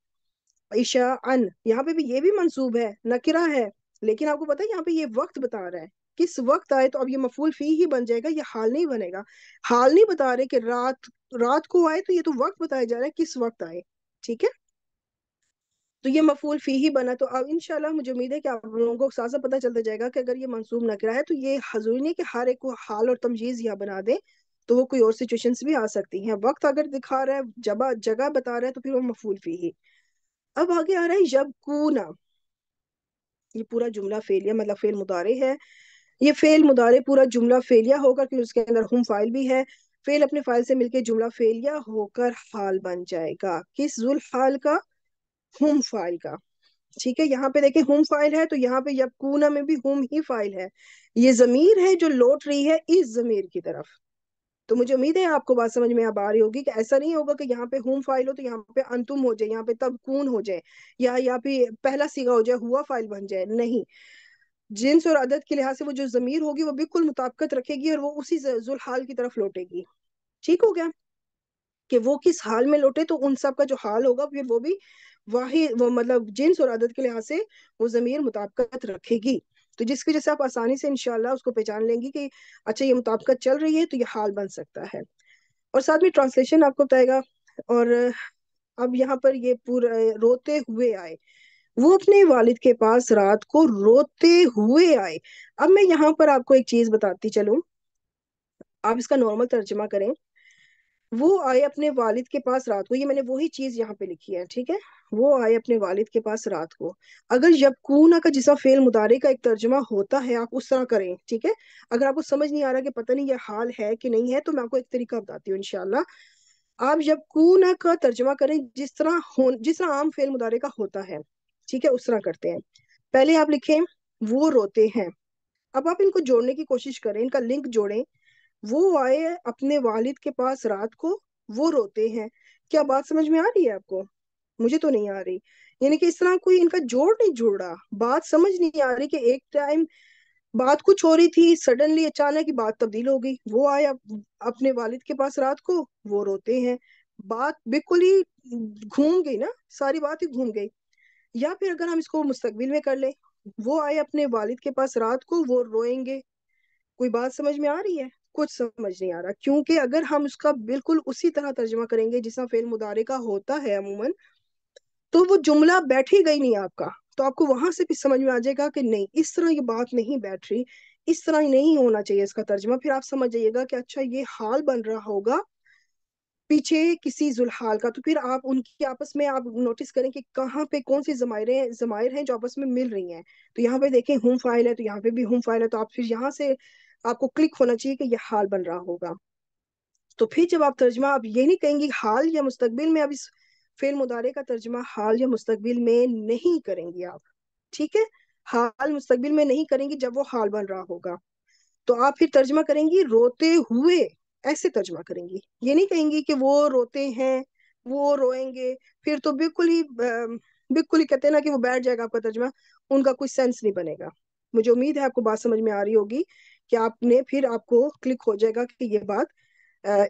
इशा अन यहाँ पे भी ये भी मंसूब है नकिरा है लेकिन आपको पता है यहाँ पे ये वक्त बता रहा है किस वक्त आए तो अब ये मफूल फी ही बन जाएगा ये हाल नहीं बनेगा हाल नहीं बता रहे कि रात रात को आए तो ये तो वक्त बताया जा रहा है किस वक्त आए ठीक है तो ये मफूल फी ही बना तो अब इनशाला मुझे उम्मीद है कि आप लोगों को साथ साथ पता चलता जाएगा कि अगर ये मंसूब नकरा है तो ये हजूरी नहीं कि हर एक को हाल और तमजीज यहाँ बना दे तो वो कोई और सिचुएशन भी आ सकती हैं वक्त अगर दिखा रहा है जब जगह बता रहा है तो फिर वो मफूल फी ही अब आगे आ रहा है जब कूना ये पूरा जुमला फेलिया मतलब फेल मुदारे है ये फेल मुदारे पूरा जुमला फेलिया होकर क्योंकि उसके अंदर हम फाइल भी है फेल अपने फाइल से मिलकर जुमला फेलिया होकर हाल बन जाएगा किस जुल हाल का हम फाइल का ठीक है यहाँ पे देखें हम फाइल है तो यहाँ पे यबकूना में भी हम ही फाइल है ये जमीर है जो लौट रही है इस जमीर की तरफ तो मुझे उम्मीद है आपको बात समझ में अब आ रही होगी कि ऐसा नहीं होगा कि यहाँ पे होम फाइल हो तो यहाँ पे अंतुम हो जाए यहाँ पे तबकून हो जाए या यहाँ पे पहला सीगा हो जाए हुआ फाइल बन जाए नहीं जिन्स और अदद के लिहाज से वो जो जमीर होगी वो बिल्कुल मुताबकत रखेगी और वो उसी जुलहाल की तरफ लौटेगी ठीक हो गया कि वो किस हाल में लौटे तो उन सब का जो हाल होगा फिर वो भी वाहि वो मतलब जिन्स और आदत के लिहाज से वो जमीर मुताबकत रखेगी तो जिसकी वजह से आप आसानी से इनशाला उसको पहचान लेंगे कि अच्छा ये मुताबकत चल रही है तो ये हाल बन सकता है और साथ में ट्रांसलेशन आपको बताएगा और अब यहाँ पर ये पूरा रोते हुए आए वो अपने वालिद के पास रात को रोते हुए आए अब मैं यहाँ पर आपको एक चीज बताती चलू आप इसका नॉर्मल तर्जमा करें वो आए अपने वालिद के पास रात को ये मैंने वही चीज यहाँ पे लिखी है ठीक है वो आए अपने वालिद के पास रात को अगर यबकूना का जिसा फेल मुदारे का एक तर्जमा होता है आप उस तरह करें ठीक है अगर आपको समझ नहीं आ रहा कि पता नहीं ये हाल है कि नहीं है तो मैं आपको एक तरीका बताती हूँ इनशाला आप यबकूना का तर्जमा करें जिस तरह हो जिस तरह आम फेल मुदारे का होता है ठीक है उस तरह करते हैं पहले आप लिखें वो रोते हैं अब आप इनको जोड़ने की कोशिश करें इनका लिंक जोड़ें वो आए अपने वालिद के पास रात को वो रोते हैं क्या बात समझ में आ रही है आपको मुझे तो नहीं आ रही यानी कि इस तरह कोई इनका जोड़ नहीं जुड़ रहा बात समझ नहीं आ रही कि एक टाइम बात कुछ हो रही थी सडनली अचानक ही बात तब्दील हो गई वो आए अपने वालिद के पास रात को वो रोते हैं बात बिल्कुल ही घूम गई ना सारी बात ही घूम गई या फिर अगर हम इसको मुस्तकबिल में कर ले वो आए अपने वालिद के पास रात को वो रोएंगे कोई बात समझ में आ रही है कुछ समझ नहीं आ रहा क्योंकि अगर हम उसका बिल्कुल उसी तरह तर्जमा करेंगे जिसना फेल मुदारे का होता है अमूमन तो वो जुमला बैठ ही गई नहीं आपका तो आपको वहां से भी समझ में आ जाएगा कि नहीं इस तरह ये बात नहीं बैठ रही इस तरह नहीं होना चाहिए इसका तर्जमा फिर आप समझ जाइएगा कि अच्छा ये हाल बन रहा होगा पीछे किसी जुल्हाल का तो फिर आप उनकी आपस में आप नोटिस करें कि कहाँ पे कौन सी जमायरें जमायर हैं जो आपस में मिल रही हैं तो यहाँ पे देखें हुम फाइल है तो यहाँ पे भी हुम फाइल है तो आप फिर यहाँ से आपको क्लिक होना चाहिए कि यह हाल बन रहा होगा तो फिर जब आप तर्जमा आप ये नहीं कहेंगे हाल या मुस्तकबिल में अब इस फेल मुदारे का तर्जमा हाल या मुस्तकबिल में नहीं करेंगी आप ठीक है हाल मुस्तकबिल में नहीं करेंगी जब वो हाल बन रहा होगा तो आप फिर तर्जमा करेंगी रोते हुए ऐसे तर्जमा करेंगी ये नहीं कहेंगी कि वो रोते हैं वो रोएंगे फिर तो बिल्कुल ही बिल्कुल ही कहते हैं ना कि वो बैठ जाएगा आपका तर्जमा उनका कोई सेंस नहीं बनेगा मुझे उम्मीद है आपको बात समझ में आ रही होगी कि आपने फिर आपको क्लिक हो जाएगा कि ये बात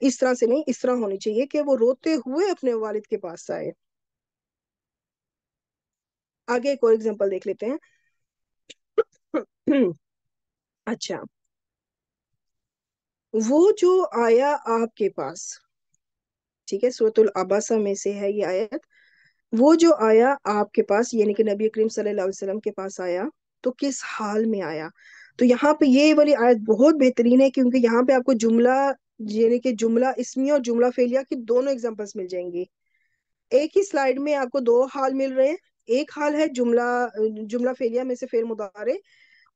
इस तरह से नहीं इस तरह होनी चाहिए कि वो रोते हुए अपने वालिद के पास आए आगे एक और एग्जाम्पल देख लेते हैं अच्छा वो जो आया आपके पास ठीक है सूरतुल अबासा में से है ये आयत वो जो आया आपके पास यानी कि नबी करीम सल्लल्लाहु अलैहि वसल्लम के पास आया तो किस हाल में आया तो यहाँ पे ये वाली आयत बहुत बेहतरीन है क्योंकि यहाँ पे आपको जुमला यानी कि जुमला इसमिया और जुमला फेलिया की दोनों एग्जाम्पल्स मिल जाएंगी एक ही स्लाइड में आपको दो हाल मिल रहे हैं एक हाल है जुमला जुमला फेलिया में से फेल मुदारे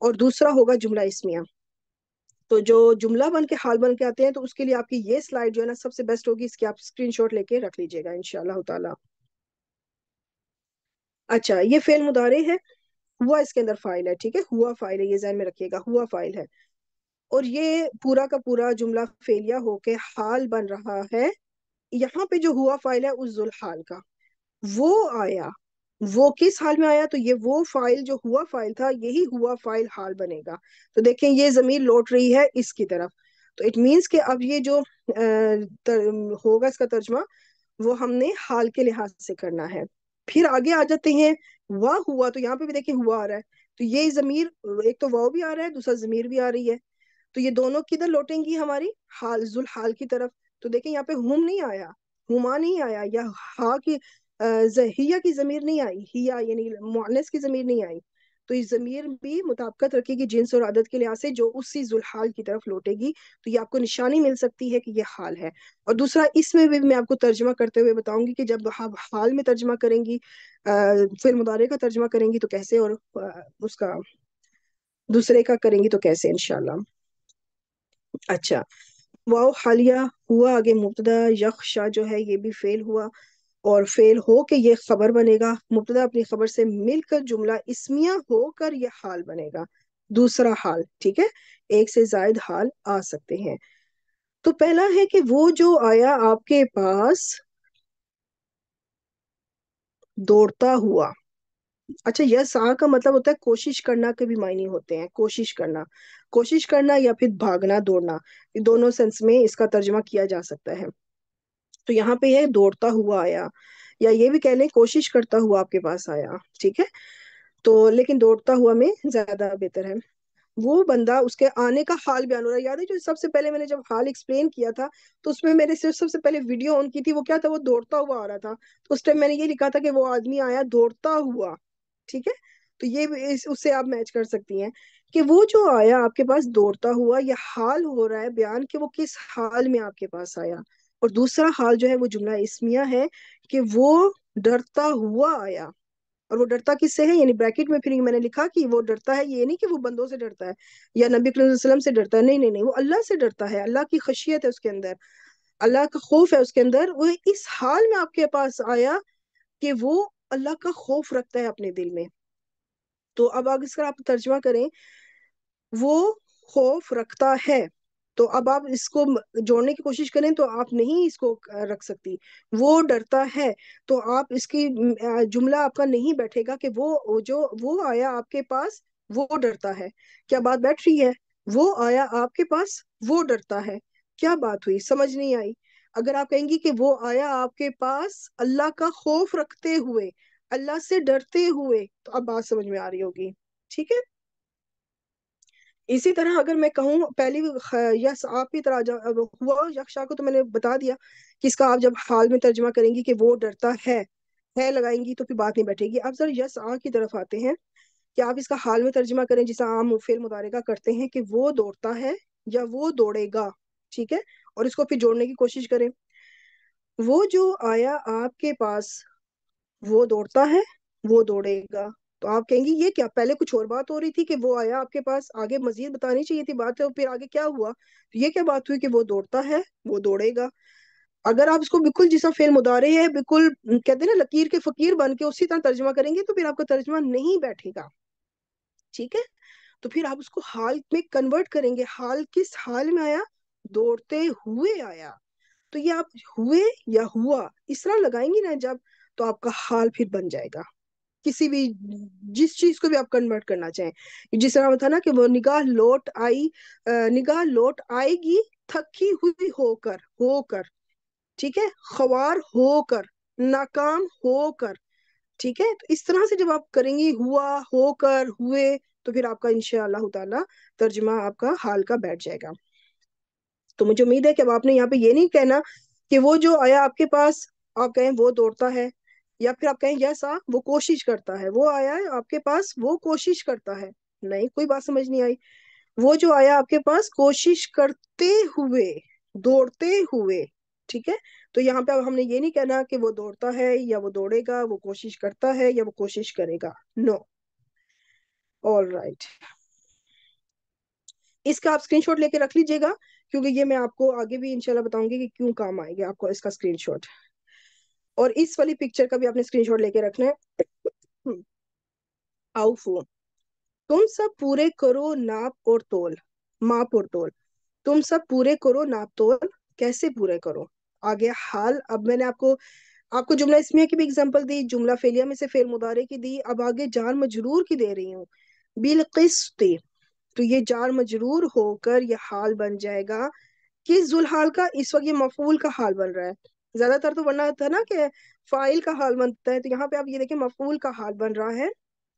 और दूसरा होगा जुमला इसमिया तो जो जुमला बन के हाल बन के आते हैं तो उसके लिए आपकी ये स्लाइड जो है ना सबसे बेस्ट होगी इसकी आप स्क्रीनशॉट लेके रख लीजिएगा इनशाला अच्छा ये फेल मुदारे है हुआ इसके अंदर फाइल है ठीक है हुआ फाइल है ये जहन में रखिएगा हुआ फाइल है और ये पूरा का पूरा जुमला फेलिया होके हाल बन रहा है यहाँ पे जो हुआ फाइल है उस हाल का वो आया वो किस हाल में आया तो ये वो फाइल जो हुआ फाइल था यही हुआ फाइल हाल बनेगा तो देखें ये जमीन लौट रही है इसकी तरफ तो इट मीन्स के अब ये जो तर, होगा इसका तर्जमा वो हमने हाल के लिहाज से करना है फिर आगे आ जाते हैं हुआ हुआ तो यहाँ पे भी देखिए हुआ आ रहा है तो ये जमीर एक तो वह भी आ रहा है दूसरा जमीर भी आ रही है तो ये दोनों किधर लौटेंगी हमारी हाल जुल हाल की तरफ तो देखिए यहाँ पे हुम नहीं आया हुमा नहीं आया या हा की हिया की जमीर नहीं आई हिया यानी मोनस की जमीर नहीं आई तो इस जमीर भी मुताबकत रखेगी जिन्स और आदत के लिहाज से जो उसी जुलहाल की तरफ लौटेगी तो ये आपको निशानी मिल सकती है कि ये हाल है और दूसरा इसमें भी मैं आपको तर्जमा करते हुए बताऊंगी कि जब आप हाल में तर्जमा करेंगी अः फिर मुदारे का तर्जमा करेंगी तो कैसे और उसका दूसरे का करेंगी तो कैसे इनशाला अच्छा वाओ हालिया हुआ आगे मुबतदा यख शाह जो है ये भी फेल हुआ और फेल हो के ये खबर बनेगा मुबतदा अपनी खबर से मिलकर जुमला इसमिया होकर यह हाल बनेगा दूसरा हाल ठीक है एक से जायद हाल आ सकते हैं तो पहला है कि वो जो आया आपके पास दौड़ता हुआ अच्छा यस आ का मतलब होता है कोशिश करना के भी मायने होते हैं कोशिश करना कोशिश करना या फिर भागना दौड़ना दोनों सेंस में इसका तर्जमा किया जा सकता है तो यहाँ पे है दौड़ता हुआ आया या ये भी कह लें कोशिश करता हुआ आपके पास आया ठीक है तो लेकिन दौड़ता हुआ में ज्यादा बेहतर है वो बंदा उसके आने का हाल बयान हो रहा है याद है जो सबसे पहले मैंने जब हाल एक्सप्लेन किया था तो उसमें मेरे सिर्फ सबसे पहले वीडियो ऑन की थी वो क्या था वो दौड़ता हुआ आ रहा था तो उस टाइम मैंने ये लिखा था कि वो आदमी आया दौड़ता हुआ ठीक है तो ये इस, उससे आप मैच कर सकती हैं कि वो जो आया आपके पास दौड़ता हुआ या हाल हो रहा है बयान कि वो किस हाल में आपके पास आया और दूसरा हाल जो है वो जुमला इसमिया है कि वो डरता हुआ आया और वो डरता किससे है यानी ब्रैकेट में फिर मैंने लिखा कि वो डरता है ये नहीं कि वो बंदों से डरता है या नबी वसल्लम से डरता है नहीं नहीं नहीं वो अल्लाह से डरता है अल्लाह की खशियत है उसके अंदर अल्लाह का खौफ है उसके अंदर वो इस हाल में आपके पास आया कि वो अल्लाह का खौफ रखता है अपने दिल में तो अब अगर इसका आप तर्जमा करें वो खौफ रखता है तो अब आप इसको जोड़ने की कोशिश करें तो आप नहीं इसको रख सकती वो डरता है तो आप इसकी जुमला आपका नहीं बैठेगा कि वो जो वो आया आपके पास वो डरता है क्या बात बैठ रही है वो आया आपके पास वो डरता है क्या बात हुई समझ नहीं आई अगर आप कहेंगी कि वो आया आपके पास अल्लाह का खौफ रखते हुए अल्लाह से डरते हुए तो अब बात समझ में आ रही होगी ठीक है इसी तरह अगर मैं कहूँ पहली यस आप की तरह हुआ यक्षा को तो मैंने बता दिया कि इसका आप जब हाल में तर्जमा करेंगी कि वो डरता है है लगाएंगी तो फिर बात नहीं बैठेगी अब सर यस आ की तरफ आते हैं कि आप इसका हाल में तर्जमा करें जिसे आम फिर मुदारेगा करते हैं कि वो दौड़ता है या वो दौड़ेगा ठीक है और इसको फिर जोड़ने की कोशिश करें वो जो आया आपके पास वो दौड़ता है वो दौड़ेगा तो आप कहेंगे ये क्या पहले कुछ और बात हो रही थी कि वो आया आपके पास आगे मजीद बतानी चाहिए थी बात है तो फिर आगे क्या हुआ तो ये क्या बात हुई कि वो दौड़ता है वो दौड़ेगा अगर आप इसको बिल्कुल जैसा फेल मुदारे है बिल्कुल कहते हैं ना लकीर के फकीर बन के उसी तरह तर्जमा करेंगे तो फिर आपका तर्जमा नहीं बैठेगा ठीक है तो फिर आप उसको हाल में कन्वर्ट करेंगे हाल किस हाल में आया दौड़ते हुए आया तो ये आप हुए या हुआ इस तरह लगाएंगे ना जब तो आपका हाल फिर बन जाएगा किसी भी जिस चीज को भी आप कन्वर्ट करना चाहें जिस तरह था ना कि वो निगाह लौट आई निगाह लौट आएगी थकी हुई होकर होकर ठीक है खवार होकर नाकाम होकर ठीक है तो इस तरह से जब आप करेंगी हुआ होकर हुए तो फिर आपका इनशाला ताला तर्जमा आपका हाल का बैठ जाएगा तो मुझे उम्मीद है कि अब आपने यहाँ पे ये नहीं कहना कि वो जो आया आपके पास आप कहें वो दौड़ता है या फिर आप कहें यस आ हाँ, वो कोशिश करता है वो आया है आपके पास वो कोशिश करता है नहीं कोई बात समझ नहीं आई वो जो आया आपके पास कोशिश करते हुए दौड़ते हुए ठीक है तो यहाँ पे अब हमने ये नहीं कहना कि वो दौड़ता है या वो दौड़ेगा वो कोशिश करता है या वो कोशिश करेगा नो ऑल राइट इसका आप स्क्रीनशॉट लेके रख लीजिएगा क्योंकि ये मैं आपको आगे भी इंशाल्लाह बताऊंगी कि क्यों काम आएगा आपको इसका स्क्रीनशॉट और इस वाली पिक्चर का भी आपने स्क्रीनशॉट लेके रखना है तुम सब पूरे करो नाप और तोल माप और तोल तुम सब पूरे करो नाप तोल कैसे पूरे करो आगे हाल अब मैंने आपको आपको जुमला इसमिया की भी एग्जांपल दी जुमला फेलिया में से फेल मुदारे की दी अब आगे जार मजरूर की दे रही हूँ बिलकिस्ती तो ये जार मजरूर होकर यह हाल बन जाएगा किस जुल हाल का इस वक्त ये मफूल का हाल बन रहा है ज्यादातर तो बनना था ना कि फाइल का हाल बनता है तो यहाँ पे आप ये देखें मफूल का हाल बन रहा है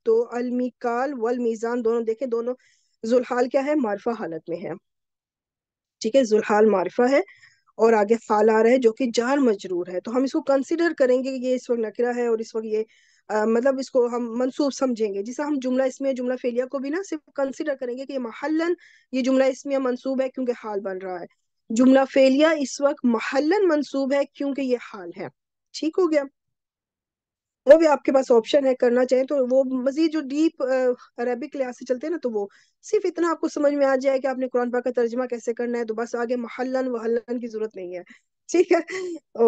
तो अलमिकाल वल मीजान दोनों देखें दोनों जुलहाल क्या है मारफा हालत में है ठीक है जुलहाल मारफा है और आगे हाल आ रहा है जो कि जार मजरूर है तो हम इसको कंसिडर करेंगे कि ये इस वक्त नकरा है और इस वक्त ये आ, मतलब इसको हम मनसूब समझेंगे जिसे हम जुमला इसमें जुमला फेलिया को भी ना सिर्फ कंसिडर करेंगे कि ये महलन ये जुमला इसमें मनसूब है क्योंकि हाल बन रहा है जुमला फेलिया इस वक्त महलन मंसूब है क्योंकि ये हाल है ठीक हो गया वो भी आपके पास ऑप्शन है करना चाहें तो वो मजीद जो डीप अरेबिक लिहाज से चलते हैं ना तो वो सिर्फ इतना आपको समझ में आ जाए कि आपने कुरान पाक का तर्जमा कैसे करना है तो बस आगे महलन वहलन की जरूरत नहीं है ठीक है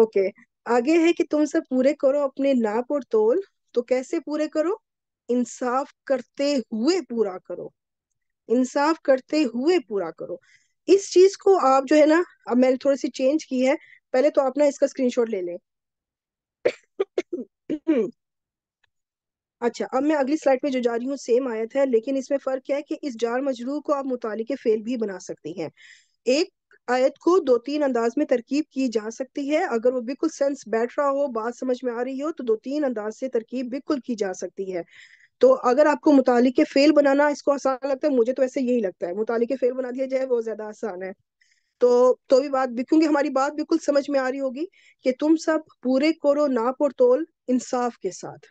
ओके आगे है कि तुम सब पूरे करो अपने नाप और तोल तो कैसे पूरे करो इंसाफ करते हुए पूरा करो इंसाफ करते हुए पूरा करो इस चीज को आप जो है ना अब मैंने थोड़ी सी चेंज की है पहले तो आप ना इसका स्क्रीनशॉट ले लें अच्छा अब मैं अगली स्लाइड में जो जा रही हूँ सेम आयत है लेकिन इसमें फर्क क्या है कि इस जार मजरूह को आप मुताल के फेल भी बना सकती हैं एक आयत को दो तीन अंदाज में तरकीब की जा सकती है अगर वो बिल्कुल सेंस बैठ रहा हो बात समझ में आ रही हो तो दो तीन अंदाज से तरकीब बिल्कुल की जा सकती है तो अगर आपको मुताली के फेल बनाना इसको आसान लगता है मुझे तो ऐसे यही लगता है मुताली के फेल बना दिया जाए वो ज्यादा आसान है तो तो भी बात क्योंकि हमारी बात बिल्कुल समझ में आ रही होगी कि तुम सब पूरे करो नाप और तोल इंसाफ के साथ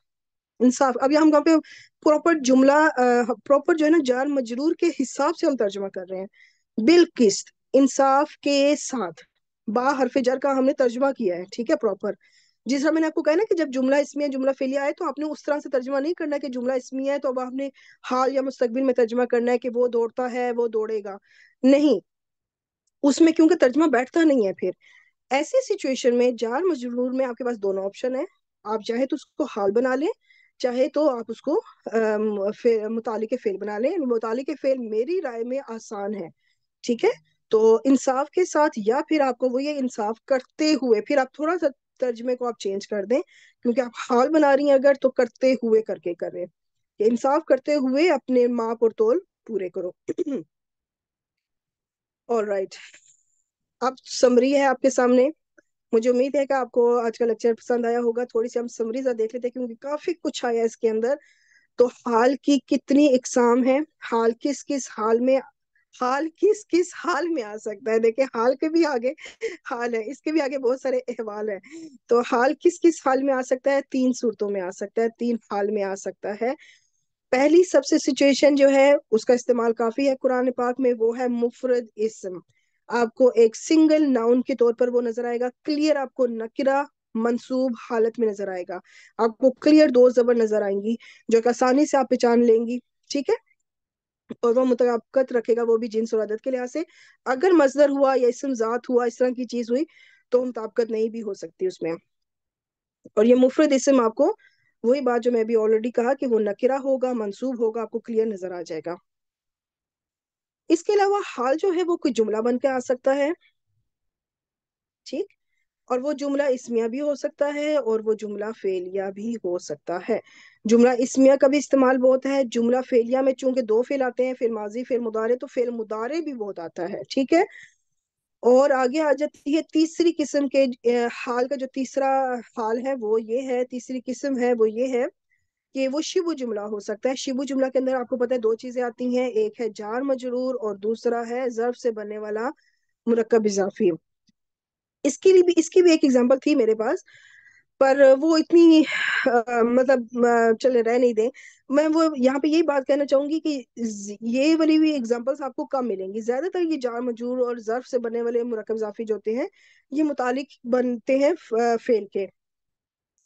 इंसाफ अभी हम वहाँ पे प्रॉपर जुमला प्रॉपर जो है ना जार मजरूर के हिसाब से हम तर्जमा कर रहे हैं बिलकिस्त इंसाफ के साथ बा हरफ जर का हमने तर्जमा किया है ठीक है प्रॉपर जिस तरह मैंने आपको कहा ना कि जब जुमला है जुमला फेलिया है तो आपने उस तरह से तर्जमा नहीं करना कि जुमला इसमी है तो अब आपने हाल या मुस्तबिल में तर्जमा करना है कि वो दौड़ता है वो दौड़ेगा नहीं उसमें क्योंकि तर्जमा बैठता नहीं है फिर ऐसी सिचुएशन में जार मजरूर में आपके पास दोनों ऑप्शन है आप चाहे तो उसको हाल बना लें चाहे तो आप उसको मुताल के फेल बना लें मुताल के फेल मेरी राय में आसान है ठीक है तो इंसाफ के साथ या फिर आपको वो ये इंसाफ करते हुए फिर आप थोड़ा सा तर्जमे को आप चेंज कर दें क्योंकि आप हाल बना रही हैं अगर तो करते हुए करके करें इंसाफ करते हुए अपने माप और तोल पूरे करो ऑल राइट अब समरी है आपके सामने मुझे उम्मीद है कि आपको आज का लेक्चर पसंद आया होगा थोड़ी सी हम समरी सा देख लेते हैं क्योंकि काफी कुछ आया इसके अंदर तो हाल की कितनी इकसाम है हाल किस किस हाल में हाल किस किस हाल में आ सकता है देखिए हाल के भी आगे हाल है इसके भी आगे बहुत सारे अहवाल है तो हाल किस किस हाल में आ सकता है तीन सूरतों में आ सकता है तीन हाल में आ सकता है पहली सबसे सिचुएशन जो है उसका इस्तेमाल काफी है कुरान पाक में वो है मुफरद इसम आपको एक सिंगल नाउन के तौर पर वो नजर आएगा क्लियर आपको नकिरा मंसूब हालत में नजर आएगा आपको क्लियर दो जबर नजर आएंगी जो कि आसानी से आप पहचान लेंगी ठीक है और वह मुतरकत रखेगा वो भी जिन्स और आदत के लिहाज से अगर मजदर हुआ या इसम जात हुआ इस तरह की चीज हुई तो मुताबकत नहीं भी हो सकती उसमें और ये मुफरद इसम आपको वही बात जो मैं भी ऑलरेडी कहा कि वो नकिरा होगा मंसूब होगा आपको क्लियर नजर आ जाएगा इसके अलावा हाल जो है वो कोई जुमला बन के आ सकता है ठीक और वो जुमला इसमिया भी हो सकता है और वो जुमला फेलिया भी हो सकता है जुमला इसमिया का भी इस्तेमाल बहुत है जुमला फेलिया में चूंकि दो फेल आते हैं फिर माजी फेल मुदारे तो फेल मुदारे भी बहुत आता है ठीक है और आगे आ जाती है तीसरी किस्म के हाल का जो तीसरा हाल है वो ये है तीसरी किस्म है वो ये है कि वो शिबु जुमला हो सकता है शिबु जुमला के अंदर आपको पता है दो चीजें आती हैं एक है जार मजरूर और दूसरा है जर्फ से बनने वाला मुरकब इजाफी इसके लिए भी इसकी भी एक एग्जाम्पल थी मेरे पास पर वो इतनी आ, मतलब चले रह नहीं दें मैं वो यहाँ पे यही बात कहना चाहूंगी कि ये वाली भी एग्जाम्पल्स आपको कम मिलेंगी ज्यादातर ये जार मजूर और जर्फ से बने वाले मुरकब जाफी जो होते हैं ये मुतालिक बनते हैं फेल के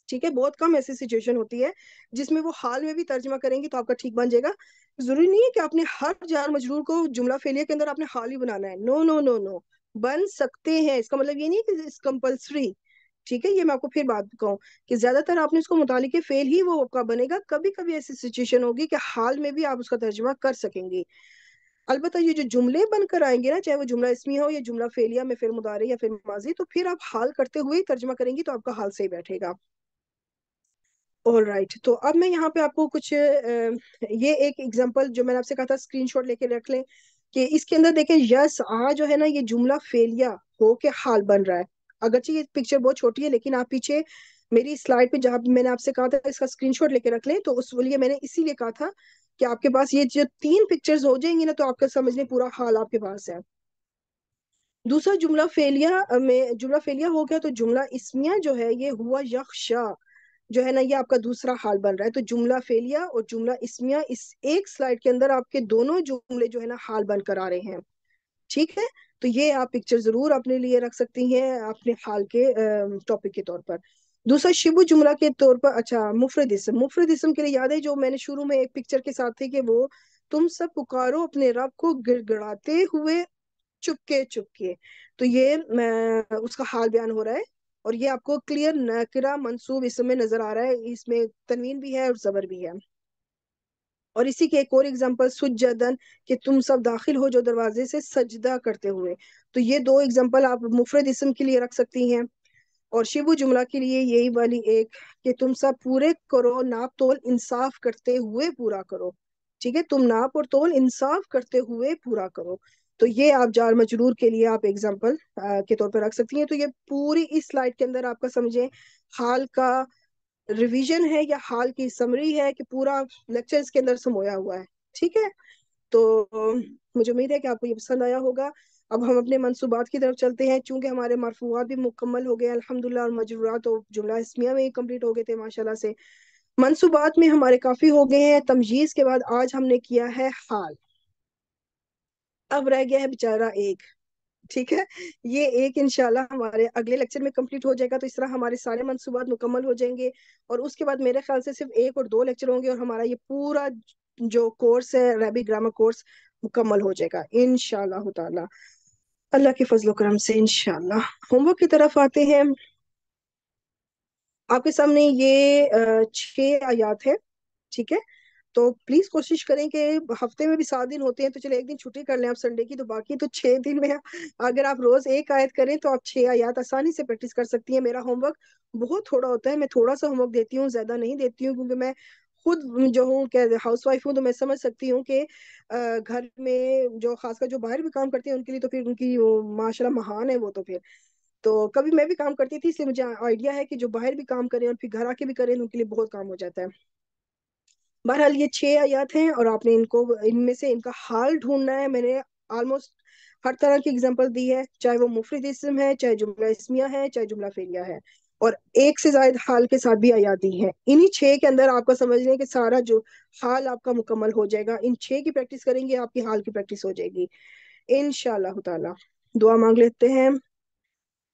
ठीक है बहुत कम ऐसी सिचुएशन होती है जिसमें वो हाल में भी तर्जमा करेंगे तो आपका ठीक बन जाएगा जरूरी नहीं है कि आपने हर जार मजरूर को जुमला फेलियर के अंदर आपने हाल ही बनाना है नो नो नो नो बन सकते हैं इसका मतलब ये नहीं कि इस कंपल्सरी ठीक है ये मैं आपको फिर बात कहूँ कि ज्यादातर आपने उसको मुताल के फेल ही वो आपका बनेगा कभी कभी ऐसी सिचुएशन होगी कि हाल में भी आप उसका तर्जमा कर सकेंगे अलबत्त ये जो जुमले बनकर आएंगे ना चाहे वो जुमला इसमी हो या जुमला फेलिया में फिर मुदारे या फिर माजी तो फिर आप हाल करते हुए तर्जमा करेंगी तो आपका हाल सही बैठेगा ऑल राइट तो अब मैं यहाँ पे आपको कुछ ये एक एग्जाम्पल जो मैंने आपसे कहा था स्क्रीन लेके रख लें कि इसके अंदर देखें यस आ जो है ना ये जुमला फेलिया हो के हाल बन रहा है अगरचे ये पिक्चर बहुत छोटी है लेकिन आप पीछे मेरी स्लाइड पे जहाँ मैंने आपसे कहा था इसका स्क्रीनशॉट लेके रख लें तो उस लिए मैंने इसीलिए कहा था कि आपके पास ये जो तीन पिक्चर्स हो जाएंगी ना तो आपका समझ लें पूरा हाल आपके पास है दूसरा जुमला फेलिया में जुमला फेलिया हो गया तो जुमला इसमिया जो है ये हुआ यक्षा जो है ना ये आपका दूसरा हाल बन रहा है तो जुमला फेलिया और जुमला इसमिया इस एक स्लाइड के अंदर आपके दोनों जुमले जो है ना हाल बनकर आ रहे हैं ठीक है तो ये आप पिक्चर जरूर अपने लिए रख सकती हैं अपने हाल के टॉपिक के तौर पर दूसरा शिबु जुमला के तौर पर अच्छा मुफरद इसम मुफरद इसम के लिए याद है जो मैंने शुरू में एक पिक्चर के साथ थे कि वो तुम सब पुकारो अपने रब को गिड़गड़ाते हुए चुपके चुपके तो ये उसका हाल बयान हो रहा है और ये आपको क्लियर नकरा मंसूब इसमें नजर आ रहा है इसमें तनवीन भी है और जबर भी है और इसी के एक और एग्जाम्पल सुजदन कि तुम सब दाखिल हो जो दरवाजे से सजदा करते हुए तो ये दो एग्जाम्पल आप मुफरद इसम के लिए रख सकती हैं और शिव जुमला के लिए यही वाली एक कि तुम सब पूरे करो नाप तोल इंसाफ करते हुए पूरा करो ठीक है तुम नाप और तोल इंसाफ करते हुए पूरा करो तो ये आप जार मजरूर के लिए आप एग्जाम्पल के तौर पर रख सकती हैं तो ये पूरी इस स्लाइड के अंदर आपका समझें हाल का रिवीजन है या हाल की समरी है कि पूरा लेक्चर इसके अंदर समोया हुआ है ठीक है तो मुझे उम्मीद है कि आपको ये पसंद आया होगा अब हम अपने मनसूबात की तरफ चलते हैं चूंकि हमारे मरफूआत भी मुकम्मल हो गए अल्हम्दुलिल्लाह और मजरूरा तो जुमला इसमिया में ही कम्प्लीट हो गए थे माशाला से मनसूबात में हमारे काफी हो गए हैं तमजीज के बाद आज हमने किया है हाल अब रह गया है बेचारा एक ठीक है ये एक इंशाल्लाह हमारे अगले लेक्चर में कंप्लीट हो जाएगा तो इस तरह हमारे सारे मनसूबा मुकम्मल हो जाएंगे और उसके बाद मेरे ख्याल से सिर्फ एक और दो लेक्चर होंगे और हमारा ये पूरा जो कोर्स है रबी ग्रामर कोर्स मुकम्मल हो जाएगा इनशाला ताला अल्लाह के फजल करम से इनशाला होमवर्क की तरफ आते हैं आपके सामने ये छह आयात है ठीक है तो प्लीज कोशिश करें कि हफ्ते में भी सात दिन होते हैं तो चलो एक दिन छुट्टी कर लें आप संडे की तो बाकी तो छह दिन में अगर आप रोज एक आयत करें तो आप छह आयात आसानी से प्रैक्टिस कर सकती हैं मेरा होमवर्क बहुत थोड़ा होता है मैं थोड़ा सा होमवर्क देती हूँ ज्यादा नहीं देती हूँ क्योंकि मैं खुद जो हूँ हाउस वाइफ हूँ तो मैं समझ सकती हूँ कि घर में जो खासकर जो बाहर भी काम करते हैं उनके लिए तो फिर उनकी माशाला महान है वो तो फिर तो कभी मैं भी काम करती थी इसलिए मुझे आइडिया है कि जो बाहर भी काम करें और फिर घर आके भी करें तो उनके लिए बहुत काम हो जाता है बहरहाल ये छह आयात हैं और आपने इनको इनमें से इनका हाल ढूंढना है मैंने ऑलमोस्ट हर तरह की एग्जाम्पल दी है चाहे वो मुफरद इसम है चाहे जुमला इसमिया है चाहे जुमला फेरिया है और एक से जायद हाल के साथ भी आयात दी है इन्हीं छह के अंदर आपका समझ लें कि सारा जो हाल आपका मुकम्मल हो जाएगा इन छह की प्रैक्टिस करेंगे आपकी हाल की प्रैक्टिस हो जाएगी इन दुआ मांग लेते हैं